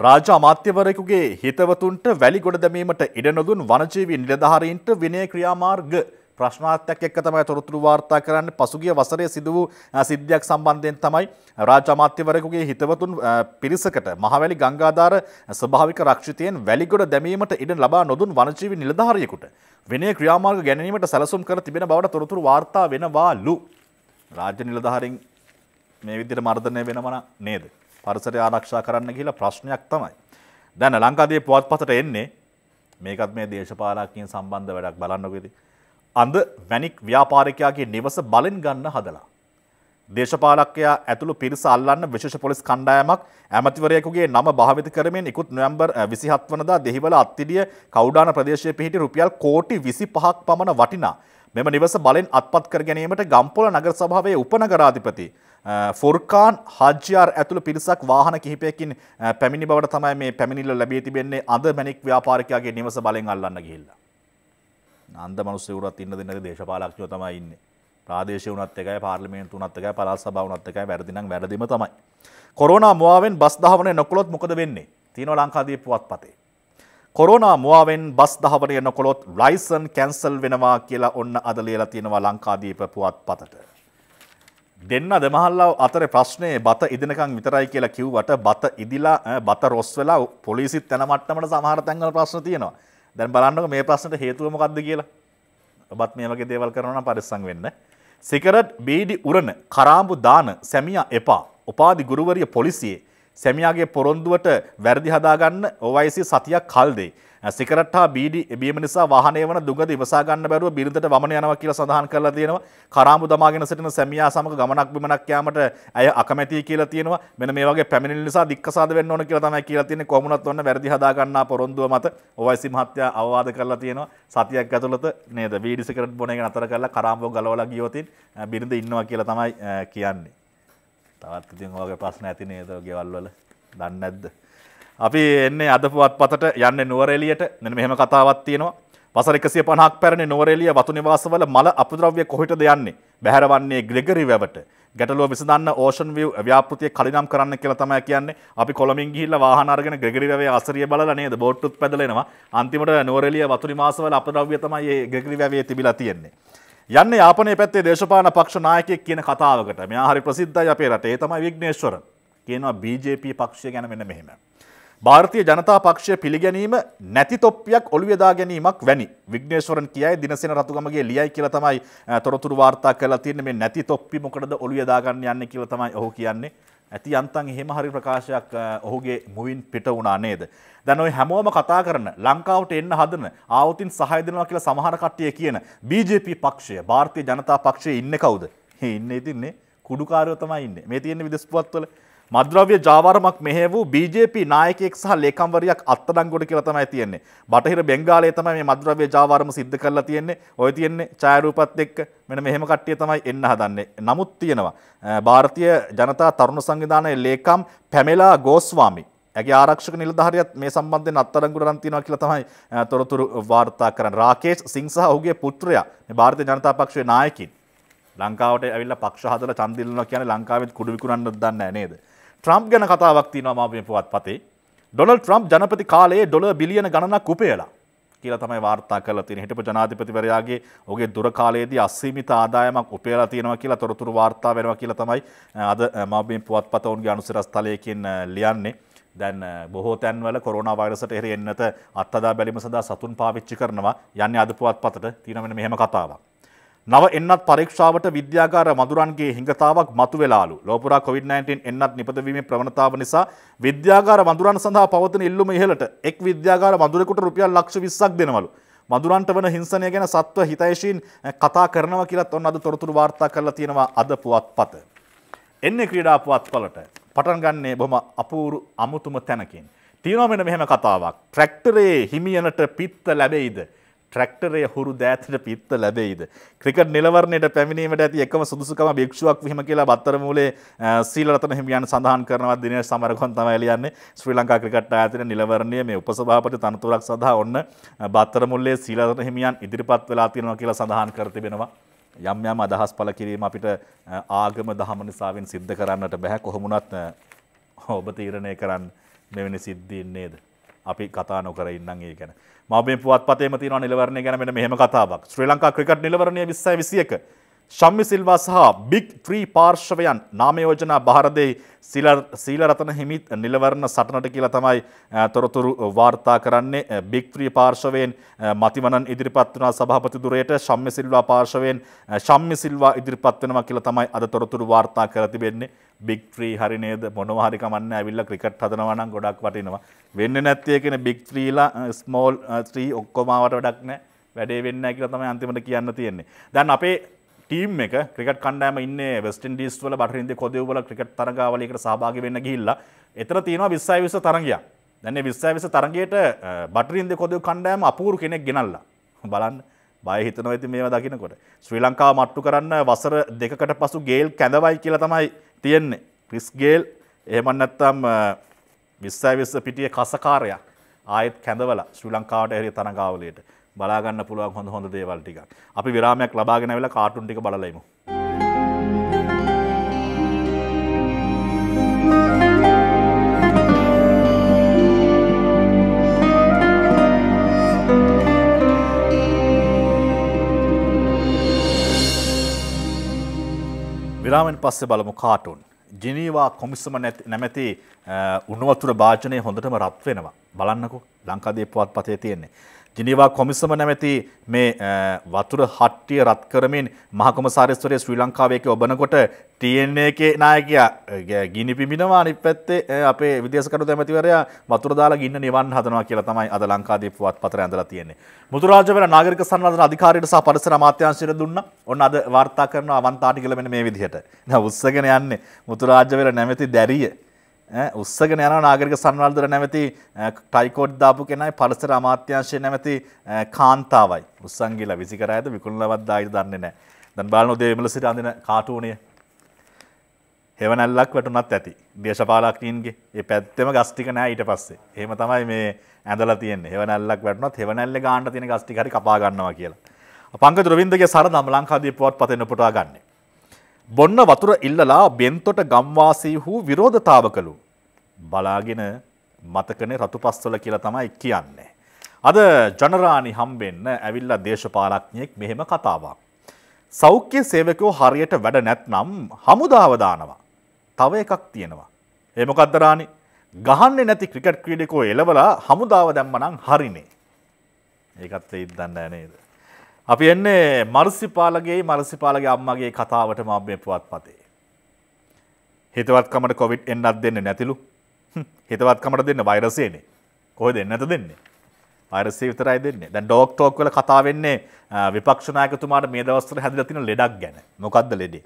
රාජ අමාත්‍යවරයෙකුගේ හිතවතුන්ට වැලි ගොඩ දැමීමට ඉඩ නොදුන් වනජීවී නිලධාරීන්ට විනය ක්‍රියාමාර්ග ප්‍රශ්නාර්ථයක් එක්ක තමයි තොරතුරු වාර්තා කරන්නේ පසුගිය වසරේ සිදු වූ සිද්ධියක් සම්බන්ධයෙන් තමයි රාජ අමාත්‍යවරයෙකුගේ හිතවතුන් පිරිසකට මහවැලි ගංගාධාර ස්වභාවික රක්ෂිතයෙන් වැලිගොඩ දැමීමට ඉඩ ලබා නොදුන් වනජීවී නිලධාරියෙකුට විනය ක්‍රියාමාර්ග ගැනීමට සැලසුම් කර තිබෙන බවට තොරතුරු වාර්තා වෙනවාලු. රාජ්‍ය නිලධාරීන් මේ විදිහට මර්ධනය වෙනවන නේද? පරිසරය ආරක්ෂා කරන්න කියලා ප්‍රශ්නයක් තමයි. දැන් ලංකාදීප පුවත්පතට එන්නේ මේකත් මේ දේශපාලකයන් සම්බන්ධ වැඩක් බලන්නකෝ ඉතින්. අඳ වැනික් ව්‍යාපාරිකයාගේ නිවස බලෙන් ගන්න හදලා. දේශපාලකයා ඇතුළු පිරිස අල්ලන්න විශේෂ පොලිස් කණ්ඩායමක් ඇමතිවරයෙකුගේ නම භාවිත කරමින් ඉකුත් නොවැම්බර් 27 වනදා දෙහිවල අත්තිඩිය කවුඩාන ප්‍රදේශයේ පිහිටි රුපියල් කෝටි 25ක් පමණ වටිනා මෙම නිවස බලෙන් අත්පත් කර ගැනීමට ගම්පොළ නගර සභාවේ උපනගරාධිපති ෆොර්කාන් හජ්‍යයාර් ඇතුළ පිරිසක් වාහන කිහිපයකින් පැමිණි බවට තමයි මේ පැමිණිල්ල ලැබී තිබෙන්නේ අද මැනික් ව්‍යාපාරිකයාගේ නිවස බලෙන් අල්ලන්න ගිහිල්ලා. අන්ද මනුස්සවරත් ඉන්න දෙන්නක දේශපාලක්ෂෝ තමයි ඉන්නේ. ප්‍රාදේශ වනත් එකයි පාර්ලිමේන්තු වනත් එකයි පළාත් සභාව වනත් එකයි වැඩිනම් වැඩිම තමයි. කොරෝනා මුවාවෙන් බස් දහවනේ නොකළොත් මොකද වෙන්නේ? තියෙනවා ලංකාදීප පුවත්පතේ. කොරෝනා මුවාවෙන් බස් දහවනේ නොකළොත් ලයිසන් කැන්සල් වෙනවා කියලා ඔන්න අද ලියලා තියෙනවා ලංකාදීප පුවත්පතට. දෙන්න දෙමහල්ලව අතර ප්‍රශ්නය බත ඉදිනකං විතරයි කියලා කිව්වට බත ඉදිලා බත රොස් වෙලා පොලිසිත් තැනමට්ටමට සමහර තැන්වල ප්‍රශ්න තියෙනවා දැන් බලන්නක මේ ප්‍රශ්නට හේතුවමකක්ද කියලා ඔබත් මේ වගේ දේවල් කරනවන පරිස්සං වෙන්න. සිකරට් බීඩි උරණ කරාම්බු දාන සැමියා එපා උපාදි ගුරුවරිය පොලිසියේ සැමියාගේ පොරොන්දුවට වැරදි හදාගන්න ඔවයිසි සතියක් කල්දේ. සිකරට් හා බීඩි එබීම නිසා වාහනය වන දුගද ඉවසා ගන්න බැරුව බිරිඳට වමන යනවා කියලා සඳහන් කරලා තියෙනවා. කරාඹු දමාගෙන සිටින සැමියා සමග ගමනක් බිමනක් යාමට ඇය අකමැතියි කියලා තියෙනවා. මෙන්න මේ වගේ පැමිණිලි නිසා දික්කසාද වෙන්න ඕන කියලා තමයි කියලා තියෙන්නේ. කොහොමුණත් ඔන්න වැඩි හදා ගන්නා පොරොන්දුව මත ඔවයිසි මහත්තයා අවවාද කරලා තියෙනවා. සතියක් ඇතුළත නේද බීඩි සිකරට් බොන එක නතර කරලා කරාඹුව ගලවලා ගියොතින් බිරිඳ ඉන්නවා කියලා තමයි කියන්නේ. තවත් ඉතින් ඔයගේ ප්‍රශ්න ඇති නේද ගෙවල් වල? දන්නේ නැද්ද? අපි එන්නේ අද පුවත් පතට යන්නේ නුවරඑලියට මෙන්න මෙහෙම කතාවක් තියෙනවා. වසර 150ක් පැරණි නුවරඑලිය වතු නිවාසවල මල අපද්‍රව්‍ය කොහෙටද යන්නේ? බැහැරවන්නේ ග්‍රෙගරි වැවට. ගැටලුව විසඳන්න ඕෂන් වව් ව්‍යාපෘතිය කලිනම් කරන්න කියලා තමයි කියන්නේ අපි කොළමින් ගිහිල්ලා වාහන අරගෙන ග්‍රෙගරි වැවේ අසරිය බලලා නේද බෝට්ටුත් පැදලෙනවා අන්තිමට නුවරඑලිය වතුනි මාසවල අපද්‍රව්‍ය තමයි මේ ග්‍රෙගරි වැවේ තිබිලා තියෙන්නේ යන්නේ යාපනයේ පැත්තේ දේශපාලන පක්ෂ නායකයෙක් කියන කතාවකට මෙයා හරි ප්‍රසිද්ධයි අපේ රටේ ඒ තමයි විග්නේශ්වර කියනවා BJP පක්ෂය ගැන මෙන්න මෙහෙම භාරතිය ජනතා පක්ෂය පිළිගැනීම නැති තොප්පියක් ඔළුවදා ගැනීමක් වැනි විග්නේශ්වරන් කියයි දිනසෙන රතුගමගේ ලියයි කියලා තමයි තොරතුරු වාර්තා කරලා තියෙන්නේ මේ නැති තොප්පි මොකටද ඔළුවදා ගන්න යන්නේ කියලා තමයි ඔහු කියන්නේ ඇති අන්තන් එහෙම හරි ප්‍රකාශයක් ඔහුගේ මුවින් පිට වුණා නේද දැන් ඔය හැමෝම කතා කරන ලංකාවට එන්න හදන ආවතින් සහය දෙනවා කියලා සමහර කට්ටිය කියන BJP පක්ෂය ಭಾರತೀಯ ජනතා පක්ෂයේ ඉන්නේ කවුද ඉන්නේ ඉතින්නේ කුඩුකාරයෝ තමයි ඉන්නේ මේ තියෙන විදේශ පුවත්වල මද්‍රව්‍ය ජාවාරමක් මෙහෙවූ BJP නායකයෙක් සහ ලේකම්වරියක් අත්අඩංගුවට කියලා තමයි තියෙන්නේ. බටහිර බෙන්ගාලයේ තමයි මේ මද්‍රව්‍ය ජාවාරම සිද්ධ කරලා තියෙන්නේ. ඔය තියෙන්නේ ඡායාරූපත් එක්ක මෙන්න මෙහෙම කට්ටිය තමයි එන්න හදන්නේ. නමුත් තියෙනවා ಭಾರತೀಯ ජනතා තරුණ සංවිධානයේ ලේකම් පැමෙලා ගෝස්වාමි ඇගේ ආරක්ෂක නිලධාරියත් මේ සම්බන්ධයෙන් අත්අඩංගුවට අරන් තියෙනවා කියලා තමයි තොරතුරු වාර්තා කරන්නේ. රාකේෂ් සිංහ සහ ඔහුගේ පුත්‍රයා මේ ಭಾರತೀಯ ජනතා පක්ෂයේ නායකින් ලංකාවට ඇවිල්ලා පක්ෂ හදලා ඡන්දිල්නවා කියන්නේ ලංකාවෙත් කුඩු විකුණන්නත් දන්නේ නැහැ නේද? ට්‍රම්ප් ගැන කතාවක් තියෙනවා මාපිය පුවත්පතේ. ඩොනල් ට්‍රම්ප් ජනපති කාලයේ ඩොලර් බිලියන ගණනක් කුපේලා කියලා තමයි වාර්තා කරලා තියෙන්නේ. හිටපු ජනාධිපතිවරයාගේ ඔහුගේ දුර කාලයේදී අසීමිත ආදායමක් උපයලා තියෙනවා කියලා තොරතුරු වාර්තා වෙනවා කියලා තමයි අද මාපිය පුවත්පත ඔවුන්ගේ අනුසිරස් තලයකින් ලියන්නේ. දැන් බොහෝ තැන්වල කොරෝණ වෛරසට එරෙ එන්නත අත්හදා බැලීම සඳහා සතුන් පාවිච්චි කරනවා යන්නේ අද පුවත්පතට තියෙන මෙන්න මෙහෙම කතාවක්. නව එන්නත් පරීක්ෂාවට විද්‍යාගාර මදුරන්ගේ හිඟතාවක් මතු වෙලාලු ලෝපුරා කොවිD-19 එන්නත් නිපදවීමේ ප්‍රවණතාව නිසා විද්‍යාගාර මදුරන් සඳහා පවතන ඉල්ලුම ඉහළට එක් විද්‍යාගාර මදුරෙකුට රුපියල් ලක්ෂ 20ක් දෙනවලු මදුරන්ට වන හිංසනය ගැන සත්ව හිතයිශීන් කතා කරනවා කියලත් ඔන්න අද තොරතුරු වාර්තා කරලා තියෙනවා අද පුවත්පත එන්නේ ක්‍රීඩා පුවත්පලට පටන් ගන්නේ බොහොම අපූරු අමුතුම තැනකින් තියෙනවා මෙන්න මෙහෙම කතාවක් ට්‍රැක්ටරේ හිමියනට පිත්ත ලැබෙයිද ට්‍රක්ටරය හුරු දෑතට පිත්ත ලැබෙයිද. ක්‍රිකට නිලවරණයට පැමිණීමට ඇති එකම සුදුසුකම භික්ෂුවක් විහම කියලා බත්තරමූලේ සීලරතන හිමියන් සඳහන් කරනවා දින සමරකොන් තමයි ලියන්නේ ශ්‍රී ලංකා ක්‍රිකට් ආයතන නිලවරණය මේ උපසභාපති තනතුරක් සඳහා ඔන්න බත්තරමුල්ලේ සීලරතන හිමියන් ඉදිරිපත් වෙලා තියෙනවා කියලා සඳහන් කර තිබෙනවා. යම් යම් අදහස් පළ කිරීම අපිට ආගම දහම නිසාවෙන් සිද්ධ කරන්නට බැහැ කොහොමුණත් ඔබ තීරණය කරන්න මෙවැනි සිද්ධීන් නේද. අපි කතා නොකර ඉන්න ඒ ගැන මබේ පුවත් පතේ තින නිලවරණ ගැන මෙහෙම කතාවක් ශ්‍රී ලංකා ක්‍රිකට් නිලවරණය විස්සයි විසියක ශම්මි සිල්වා සහ බිග් ත්‍රී පාර්ශවයන් නාමයෝජනා භාරදෙයි සීලරතන හිමිත් නිලවරණ සටනට කියලා තමයි තොරතුරු වාර්තා කරන්නේ බිග් ත්‍රී පාර්ශවයෙන් මතිවනන් ඉදිරිපත් වනා සභාපතිදුරයට ශම්මි සිල්වා පාර්ශවයෙන් ශම්මි සිල්වා ඉදිරිපත් වෙනවා කියලා තමයි අද තොරතුරු වාර්තා කර තිබෙන්නේ බිග් ත්‍රී හරි නේද මොනවා හරි කමන්න ඇවිල්ලා ක්‍රිකට් හදනවා නම් ගොඩක් වටිනවා වෙන්නේ නැත්තේ කියන බිග් ත්‍රීලා ස්මෝල් ත්‍රී ඔක්කොමාවට වැඩක් නැහැ වැඩේ වෙන්නේ නැහැ කියලා තමයි අන්තිමට කියන්න තියෙන්නේ දැන් අපේ ටීම් එක ක්‍රිකට කණ්ඩෑම ඉන්න වෙස්ටන් ඩිස් වල බටහින්ද කොදවල ක්‍රිකට තරගාවලකට සභාග වෙන්න ගිල්ලා එතර තියෙනවා විස්සයි විස තරගිය දැන්නේ විස්සයි විස තරගයට බටරින්ද කොදව කණ්ඩෑම අපූරු කෙනෙක් ගෙනල්ලා බලන්න බයහිතන ඇති මේ දකිනකොට ශ්‍රී ලංකා මට්ටු කරන්න වසර දෙකට පසු ගේල් කැඳවයි කියලා තමයි තියෙන්නේ ක්‍රිස් ගේල් එහෙමන් නැත්තම් විස්සයි විස්ස පිටිය කසකාරයක් ආයෙත් කැඳවල ශ්‍රී ලංකාවට එරි තරගාවලයට බලාගන්න පුළුවන් හොඳ හොඳ දේවල් ටික. අපි විරාමයක් ලබාගෙන වෙලා කාටුන් ටික බලලෙමු. විරාමෙන් පස්සේ බලමු කාටුන්. ජිනීවා කොමිස්සම නැමැති උනුවතුර භාජනය හොඳටම රත් වෙනවා. බලන්නකෝ ලංකාදීපුවත් පතේ තියෙන්නේ. ජිනීවා කොමිසම නැමැති මේ වතුර හට්ටිය රත් කරමින් මහකොමසාරිස්වරය ශ්‍රී ලංකාවයක ඔබනකොට TNA එකේ නායකයා ගිනි පිමිනවා අනිත් පැත්තේ අපේ විදේශකරු ඇමතිවරයා වතුර දාලා ගින්න නිවන් හදනවා කියලා තමයි අද ලංකාදීප පුවත්පතර ඇඳලා තියෙන්නේ. මුතුරාජවල නාගරික සංවර්ධන අධිකාරියට සහ පරිසර අමාත්‍යාංශයට දුන්නා. ඔන්න අද වාර්තා කරන අවන්තාටි කියලා මෙන්න මේ විදිහට. දැන් උස්සගෙන යන්නේ මුතුරාජවල නැමැති දැරිය උත්සගෙන යන නාගරික සංවර්ධන නැමැති ටයිකෝඩ් දාපු කෙනයි පරිසර අමාත්‍යාංශය නැමැති කාන්තාවයි. උස්සන් ගිහලා විසි කරා ඇද විකුණලවත් දායිද දන්නේ නැහැ. දැන් බලන උදේ එමල සිට අඳින කාටුනිය. හෙවණැල්ලක් වැටුණත් ඇති. දේශපාලකීන්ගේ ඒ පැත්තෙම ගස් ටික නැහැ ඊට පස්සේ. එහෙම තමයි මේ ඇඳලා තියෙන්නේ. හෙවණැල්ලක් වැටුණත් හෙවණැල්ලේ ගාන්න තියෙන ගස් ටික හරි කපා ගන්නවා කියලා. පංකජ රවින්දගේ සරදම ලංකාදීප පුවත්පතෙන් උපුටා ගන්නේ. බොන්න වතුර ඉල්ලලා බෙන්තොට ගම්වාසී වූ විරෝධතාව කළු. බලාගෙන මතකනේ රතු පස්වල කියලා තමයි කියන්නේ. අද ජනරාණි හම්බෙන්න ඇවිල්ලා දේශපාලඥයෙක් මෙහෙම කතාවක්. සෞඛ්‍ය සේවකෝ හරියට වැඩ නැත්නම් හමුදාව දානවා. තව එකක් තියෙනවා. ඒ මොකක්ද රාණි? ගහන්නේ නැති ක්‍රිකට් ක්‍රීඩකෝ එලවලා හමුදාව දැම්මනම් හරිනේ. ඒකත් ඒ දන්නේ නේද? අපි එන්නේ මර්සිපාලගේ මර්සිපාලගේ අම්මගේ කතාවටම අපි පුවත්පතේ. හිතවත්කමට කොවිඩ් එන්නත් දෙන්නේ නැතිලු හිතවත්කමට දෙන්න වෛරසයනේ කොහ දෙන්නට දෙන්නේ වෛරසය විතරයි දෙන්නේ දැන් ඩෝක් ටෝක් වල කතා වෙන්නේ විපක්ෂ නායකතුමාට මේ දවස්වල හැදිලා තියෙන ලෙඩක් ගැන මොකද්ද ලෙඩේ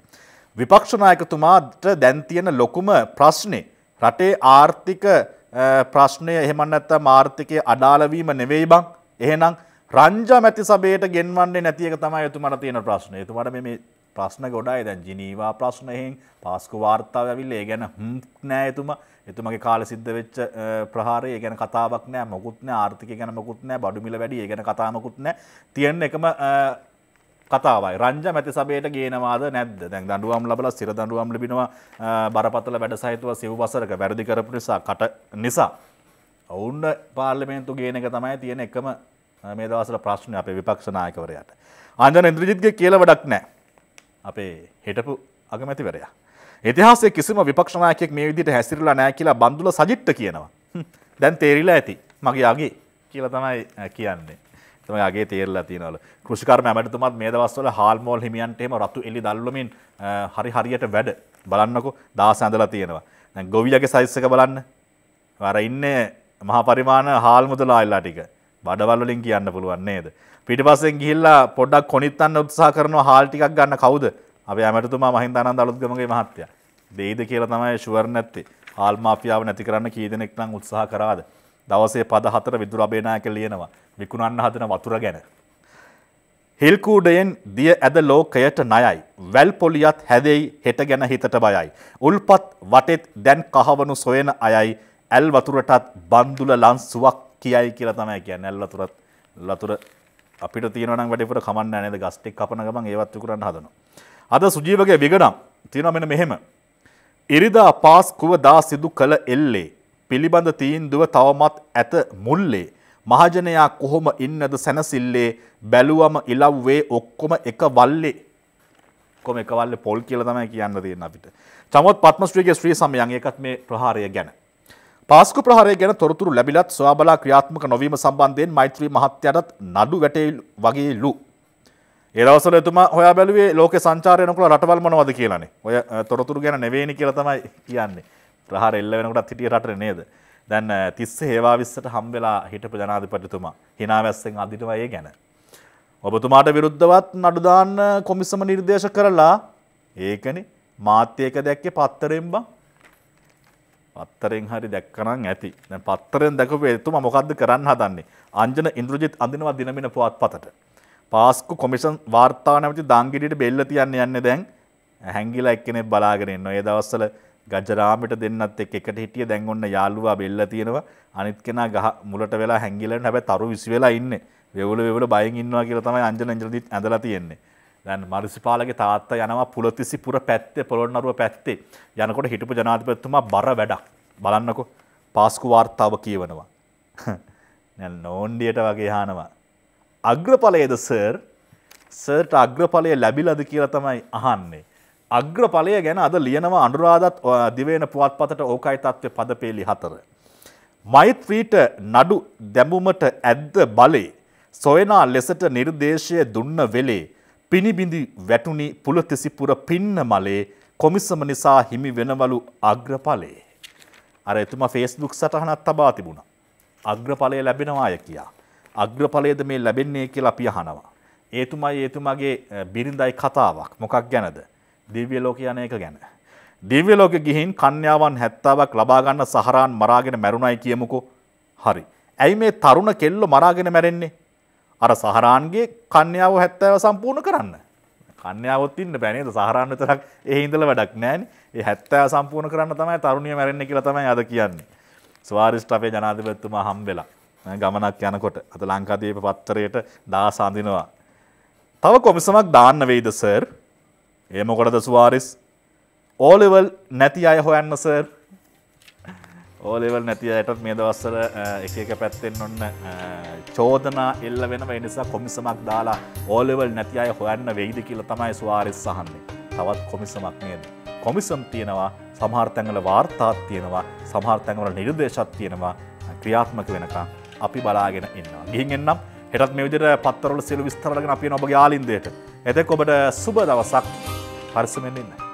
විපක්ෂ නායකතුමාට දැන් තියෙන ලොකුම ප්‍රශ්නේ රටේ ආර්ථික ප්‍රශ්නය එහෙම නැත්නම් ආර්ථිකයේ අඩාල වීම නෙවෙයි බං එහෙනම් රංජා මැති සභයට ගෙන්වන්නේ නැති එක තමයි එතුමාට තියෙන ප්‍රශ්නේ. එතුමාට මේ ප්‍රශ්න ගොඩයි දැන් ජිනීවා ප්‍රශ්න එහෙන් පාස්කු වාර්තාව ඇවිල්ලා ඒ ගැන හම්ක් නෑ එතුමා එතුමගේ කාල සිද්ධ වෙච්ච ප්‍රහාරය ගැන කතාවක් නෑ මොකුත් නෑ ආර්ථිකය ගැන මොකුත් නෑ බඩු මිල වැඩි ඒ ගැන කතාවකුත් නෑ තියෙන එකම කතාවයි රංජ මැති සබේට ගේනවාද නැද්ද දැන් දඩුවම් ලබල සිර දඩුවම් ලිබෙනවා බරපතල වැඩ සහිතව සිව් වසරක වැරදි කරපු නිසා කට නිසා ඔවුන්ට පාර්ලිමේන්තු ගේන එක තමයි තියෙන එකම මේ දවසල ප්‍රශ්න අපේ විපක්ෂනායකවරයට අන්ජන ඉන්ද්‍රජිත්ගේ කියල වැඩක් නෑ අපේ හිටපු අගමැතිවරයා. ඉතිහාසේ කිසිම විපක්ෂනායකෙක් මේ විදිහට හැසිරලා නැහැ කියලා බන්දුල සජිට්ට කියනවා. දැන් තේරිලා ඇති. මගේ යගේ කියලා තමයි කියන්නේ. තමයි යගේ තේරලා තියනවල. කෘෂිකර්ම ඇමතිතුමත් මේ දවස්වල හාල්මෝල් හිමියන්ට එහෙම රතු එළි දල්වමින් හරි හරියට වැඩ බලන්නකෝ දාස ඇඳලා තියෙනවා. දැන් ගොවියගේ සයිස් එක බලන්න. අර ඉන්නේ මහා පරිමාණ හාල් මුදලාල්ලා ටික. බඩවල්ලින් කියන්න පුළුවන්නේද. පිටි පස්සෙන් ගිල්ලා පොඩක් කොනිත්තන්න උත්සා කරන හාල්ටිකක් ගන්න කවුද අප ඇමටතුමා මහින්දානන් අලුත්ගමගේ මහත්තය. දෙයිද කියලා තමයි ශුවර නැත්තේ ආල් මාෆියාව නැති කරන්න කීදෙනෙක් නම් උත්සාහ කරාද. දවසේ පද හතර විදුර අබේනායක ලියනවා විකුණන්න හදන වතුර ගැන. හිල්කූඩයෙන් දිය ඇද ලෝකයට නයයි. වැල් පොලියත් හැදෙයි හෙට ගැන හිතට බයයි. උල්පත් වටෙත් දැන් කහවනු සොයෙන අයයි ඇල් වතුරටත් බන්දුල ලන්සුවක් කියයි කියලා තමයි කියන්නේ ඇල් වතුරත් ලතුර අපිට තියෙනවා නම් වැඩිපුර කමන්න නැහැ නේද ගස් ටික කපන ගමන් ඒවත් විකුණන්න හදනවා. අද සුජීවගේ විගණම් තියෙනවා මෙන්න මෙහෙම. ඉරිදා පාස්කුව දා සිදු කළ එල්ලේ පිළිබඳ තීන්දුව තවමත් ඇත මුල්ලේ මහජනයා කොහොම ඉන්නද සැනසිල්ලේ බැලුවම ඉලව්වේ ඔක්කොම එක වල්ලේ කොම එක වල්ලේ පොල් කියලා තමයි කියන්න තියෙන අපිට. චමොත් පත්මශ්‍රීගේ ශ්‍රී සමයන් ඒකත් මේ ප්‍රහාරය ගැන පාස්කු ප්‍රහාරය ගැන තොරතුරු ලැබිලත් සොයාබලා ක්‍රියාත්මක නොවීම සම්බන්ධයෙන් මෛත්‍රී මහත්තයටත් නඩු වැටේල් වගේලු. ඒ දවසල එතුමා හොයා බැලුවේ ලෝක සංචාරය නොකළ රටවල් මොනවද කියලානේ. ඔය තොරතුරු ගැන නෙවෙයිනි කියලා තමයි කියන්නේ. ප්‍රහාර එල්ල වෙනකොටත් හිටිය රටේ නේද? දැන් 30 හේවාවිස්සට හම් වෙලා හිටපු ජනාධිපතිතුමා හිනාවැස්සෙන් අදිනවා ඒ ගැන. ඔබතුමාට විරුද්ධවත් නඩු දාන්න කොමිසම නිර්දේශ කරලා ඒකනේ මාත්‍යක දැක්කේ පත්තරෙන් බං පත්තරෙන් හරි දැක්කනම් ඇති දැන් පත්තරෙන් දැකපු එතුමා මොකද්ද කරන්න හදන්නේ අංජන ඉන්ද්‍රජිත් අඳිනවා දිනමින පුවත්පතට පාස්කු කොමිෂන් වාර්තා නැමැති දාංගිඩියට බෙල්ල තියන්න යන්නේ දැන් හැංගිලා එක්කෙනෙක් බලාගෙන ඉන්නවා ඒ දවස්වල ගජරාමිට දෙන්නත් එක්ක එකට හිටිය දැන් ඔන්න යාළුවා බෙල්ල තියෙනවා අනිත් කෙනා ගහ මුලට වෙලා හැංගිලා ඉන්න හැබැයි තරු විසි වෙලා ඉන්නේ වෙවුල වෙවුල බයෙන් ඉන්නවා කියලා තමයි අංජන ඉන්ද්‍රජිත් ඇඳලා තියෙන්නේ දැන් මරිසිපාලගේ තාත්තා යනවා පුලතිසි පුර පැත්තේ පොළොන්නරුව පැත්තේ යනකොට හිටපු ජනාධිපතිතුමා බර වැඩක් බලන්නකො පාස්කු වාර්තාව කියවනවා. දැන් නෝන්ඩියට වගේ හානවා. අග්‍රඵලයේද සර් සර්ට අග්‍රඵලය ලැබිලද කියලා තමයි අහන්නේ. අග්‍රඵලය ගැන අද ලියනවා අනුරාධත් දිවේන පුවත්පතට ඕකයි තත්ත්වය පදපේලි හතර. මෛත්‍රීට නඩු දැඹුමට ඇද්ද බලේ සොයනා ලෙසට නිර්දේශය දුන්න වෙලේ පිණිබිඳි වැටුණි පුලතෙසිපුර පින්න මලේ කොමිසම නිසා හිමි වෙනවලු අග්‍රඵලේ. අර එතුමා ෆේස්බුක් සටහනක් තබා තිබුණා. අග්‍රඵලය ලැබෙනවාය කියා. අග්‍රඵලයද මේ ලැබෙන්නේ කියලා අපි අහනවා. ඒතුමයි ඒතුමාගේ බිරිඳයි කතාවක් මොකක් ගැනද? දිව්‍ය ලෝක යන එක ගැන. දිව්‍ය ලෝක ගිහින් කන්‍යාවන් 70ක් ලබා ගන්න සහරාන් මරාගෙන මැරුණයි කියමුකෝ. හරි. ඇයි මේ තරුණ කෙල්ලෝ මරාගෙන මැරෙන්නේ? අර සහරාන්ගේ කන්‍යාව හැත්තෑව සම්පූර්ණ කරන්න. කන්‍යාවත් ඉන්න බැනේද සහරන්න තරක් එහින්දල වැඩක් නෑන ඒ හැත්තෑ සම්පූර්ණ කරන්න තමයි තරුණිය මැරෙන්න කියලා තමයි අද කියන්නේ. ස්වාරිෂ්ට අපේ ජනාධිපත්තුමා හම්බෙලා ගමනක් යනකොට අත ලංකාදීප පත්තරයට දා සඳිනවා. තව කොමිසමක් දාන්න වෙයිද සර් ඒමකොටද ස්වාරිස් ඕලිවල් නැති අය හොයන්න සර් ඕලෙවල් නැති ඇයටත් මේ දවස්සර එක එක පැත්තෙන් ඔන්න චෝදනා එල්ල වෙන නිසා කොමිසමක් දාලා ඕලෙවල් නැති අය හොයන්න වෙයිද කියල තමයි ස්වාරිස් සහන්නේ තවත් කොමිසමක් නේද. කොමිසම් තියෙනවා සමහර්තැන්වල වාර්තාත් තියෙනවා සමහර්තැන්වල නිර්දේශත් තියෙනවා ක්‍රියාත්මක වෙනකා අපි බලාගෙන ඉන්නවා. ගිහින් එන්නම් හෙටත් මේ විදිහට පත්තරවල සියලු විස්තර අරගෙන අපි ඔබගේ ආලින්දයට. එතෙක් ඔබට සුබ දවසක් පරිස්සමෙන් ඉන්න.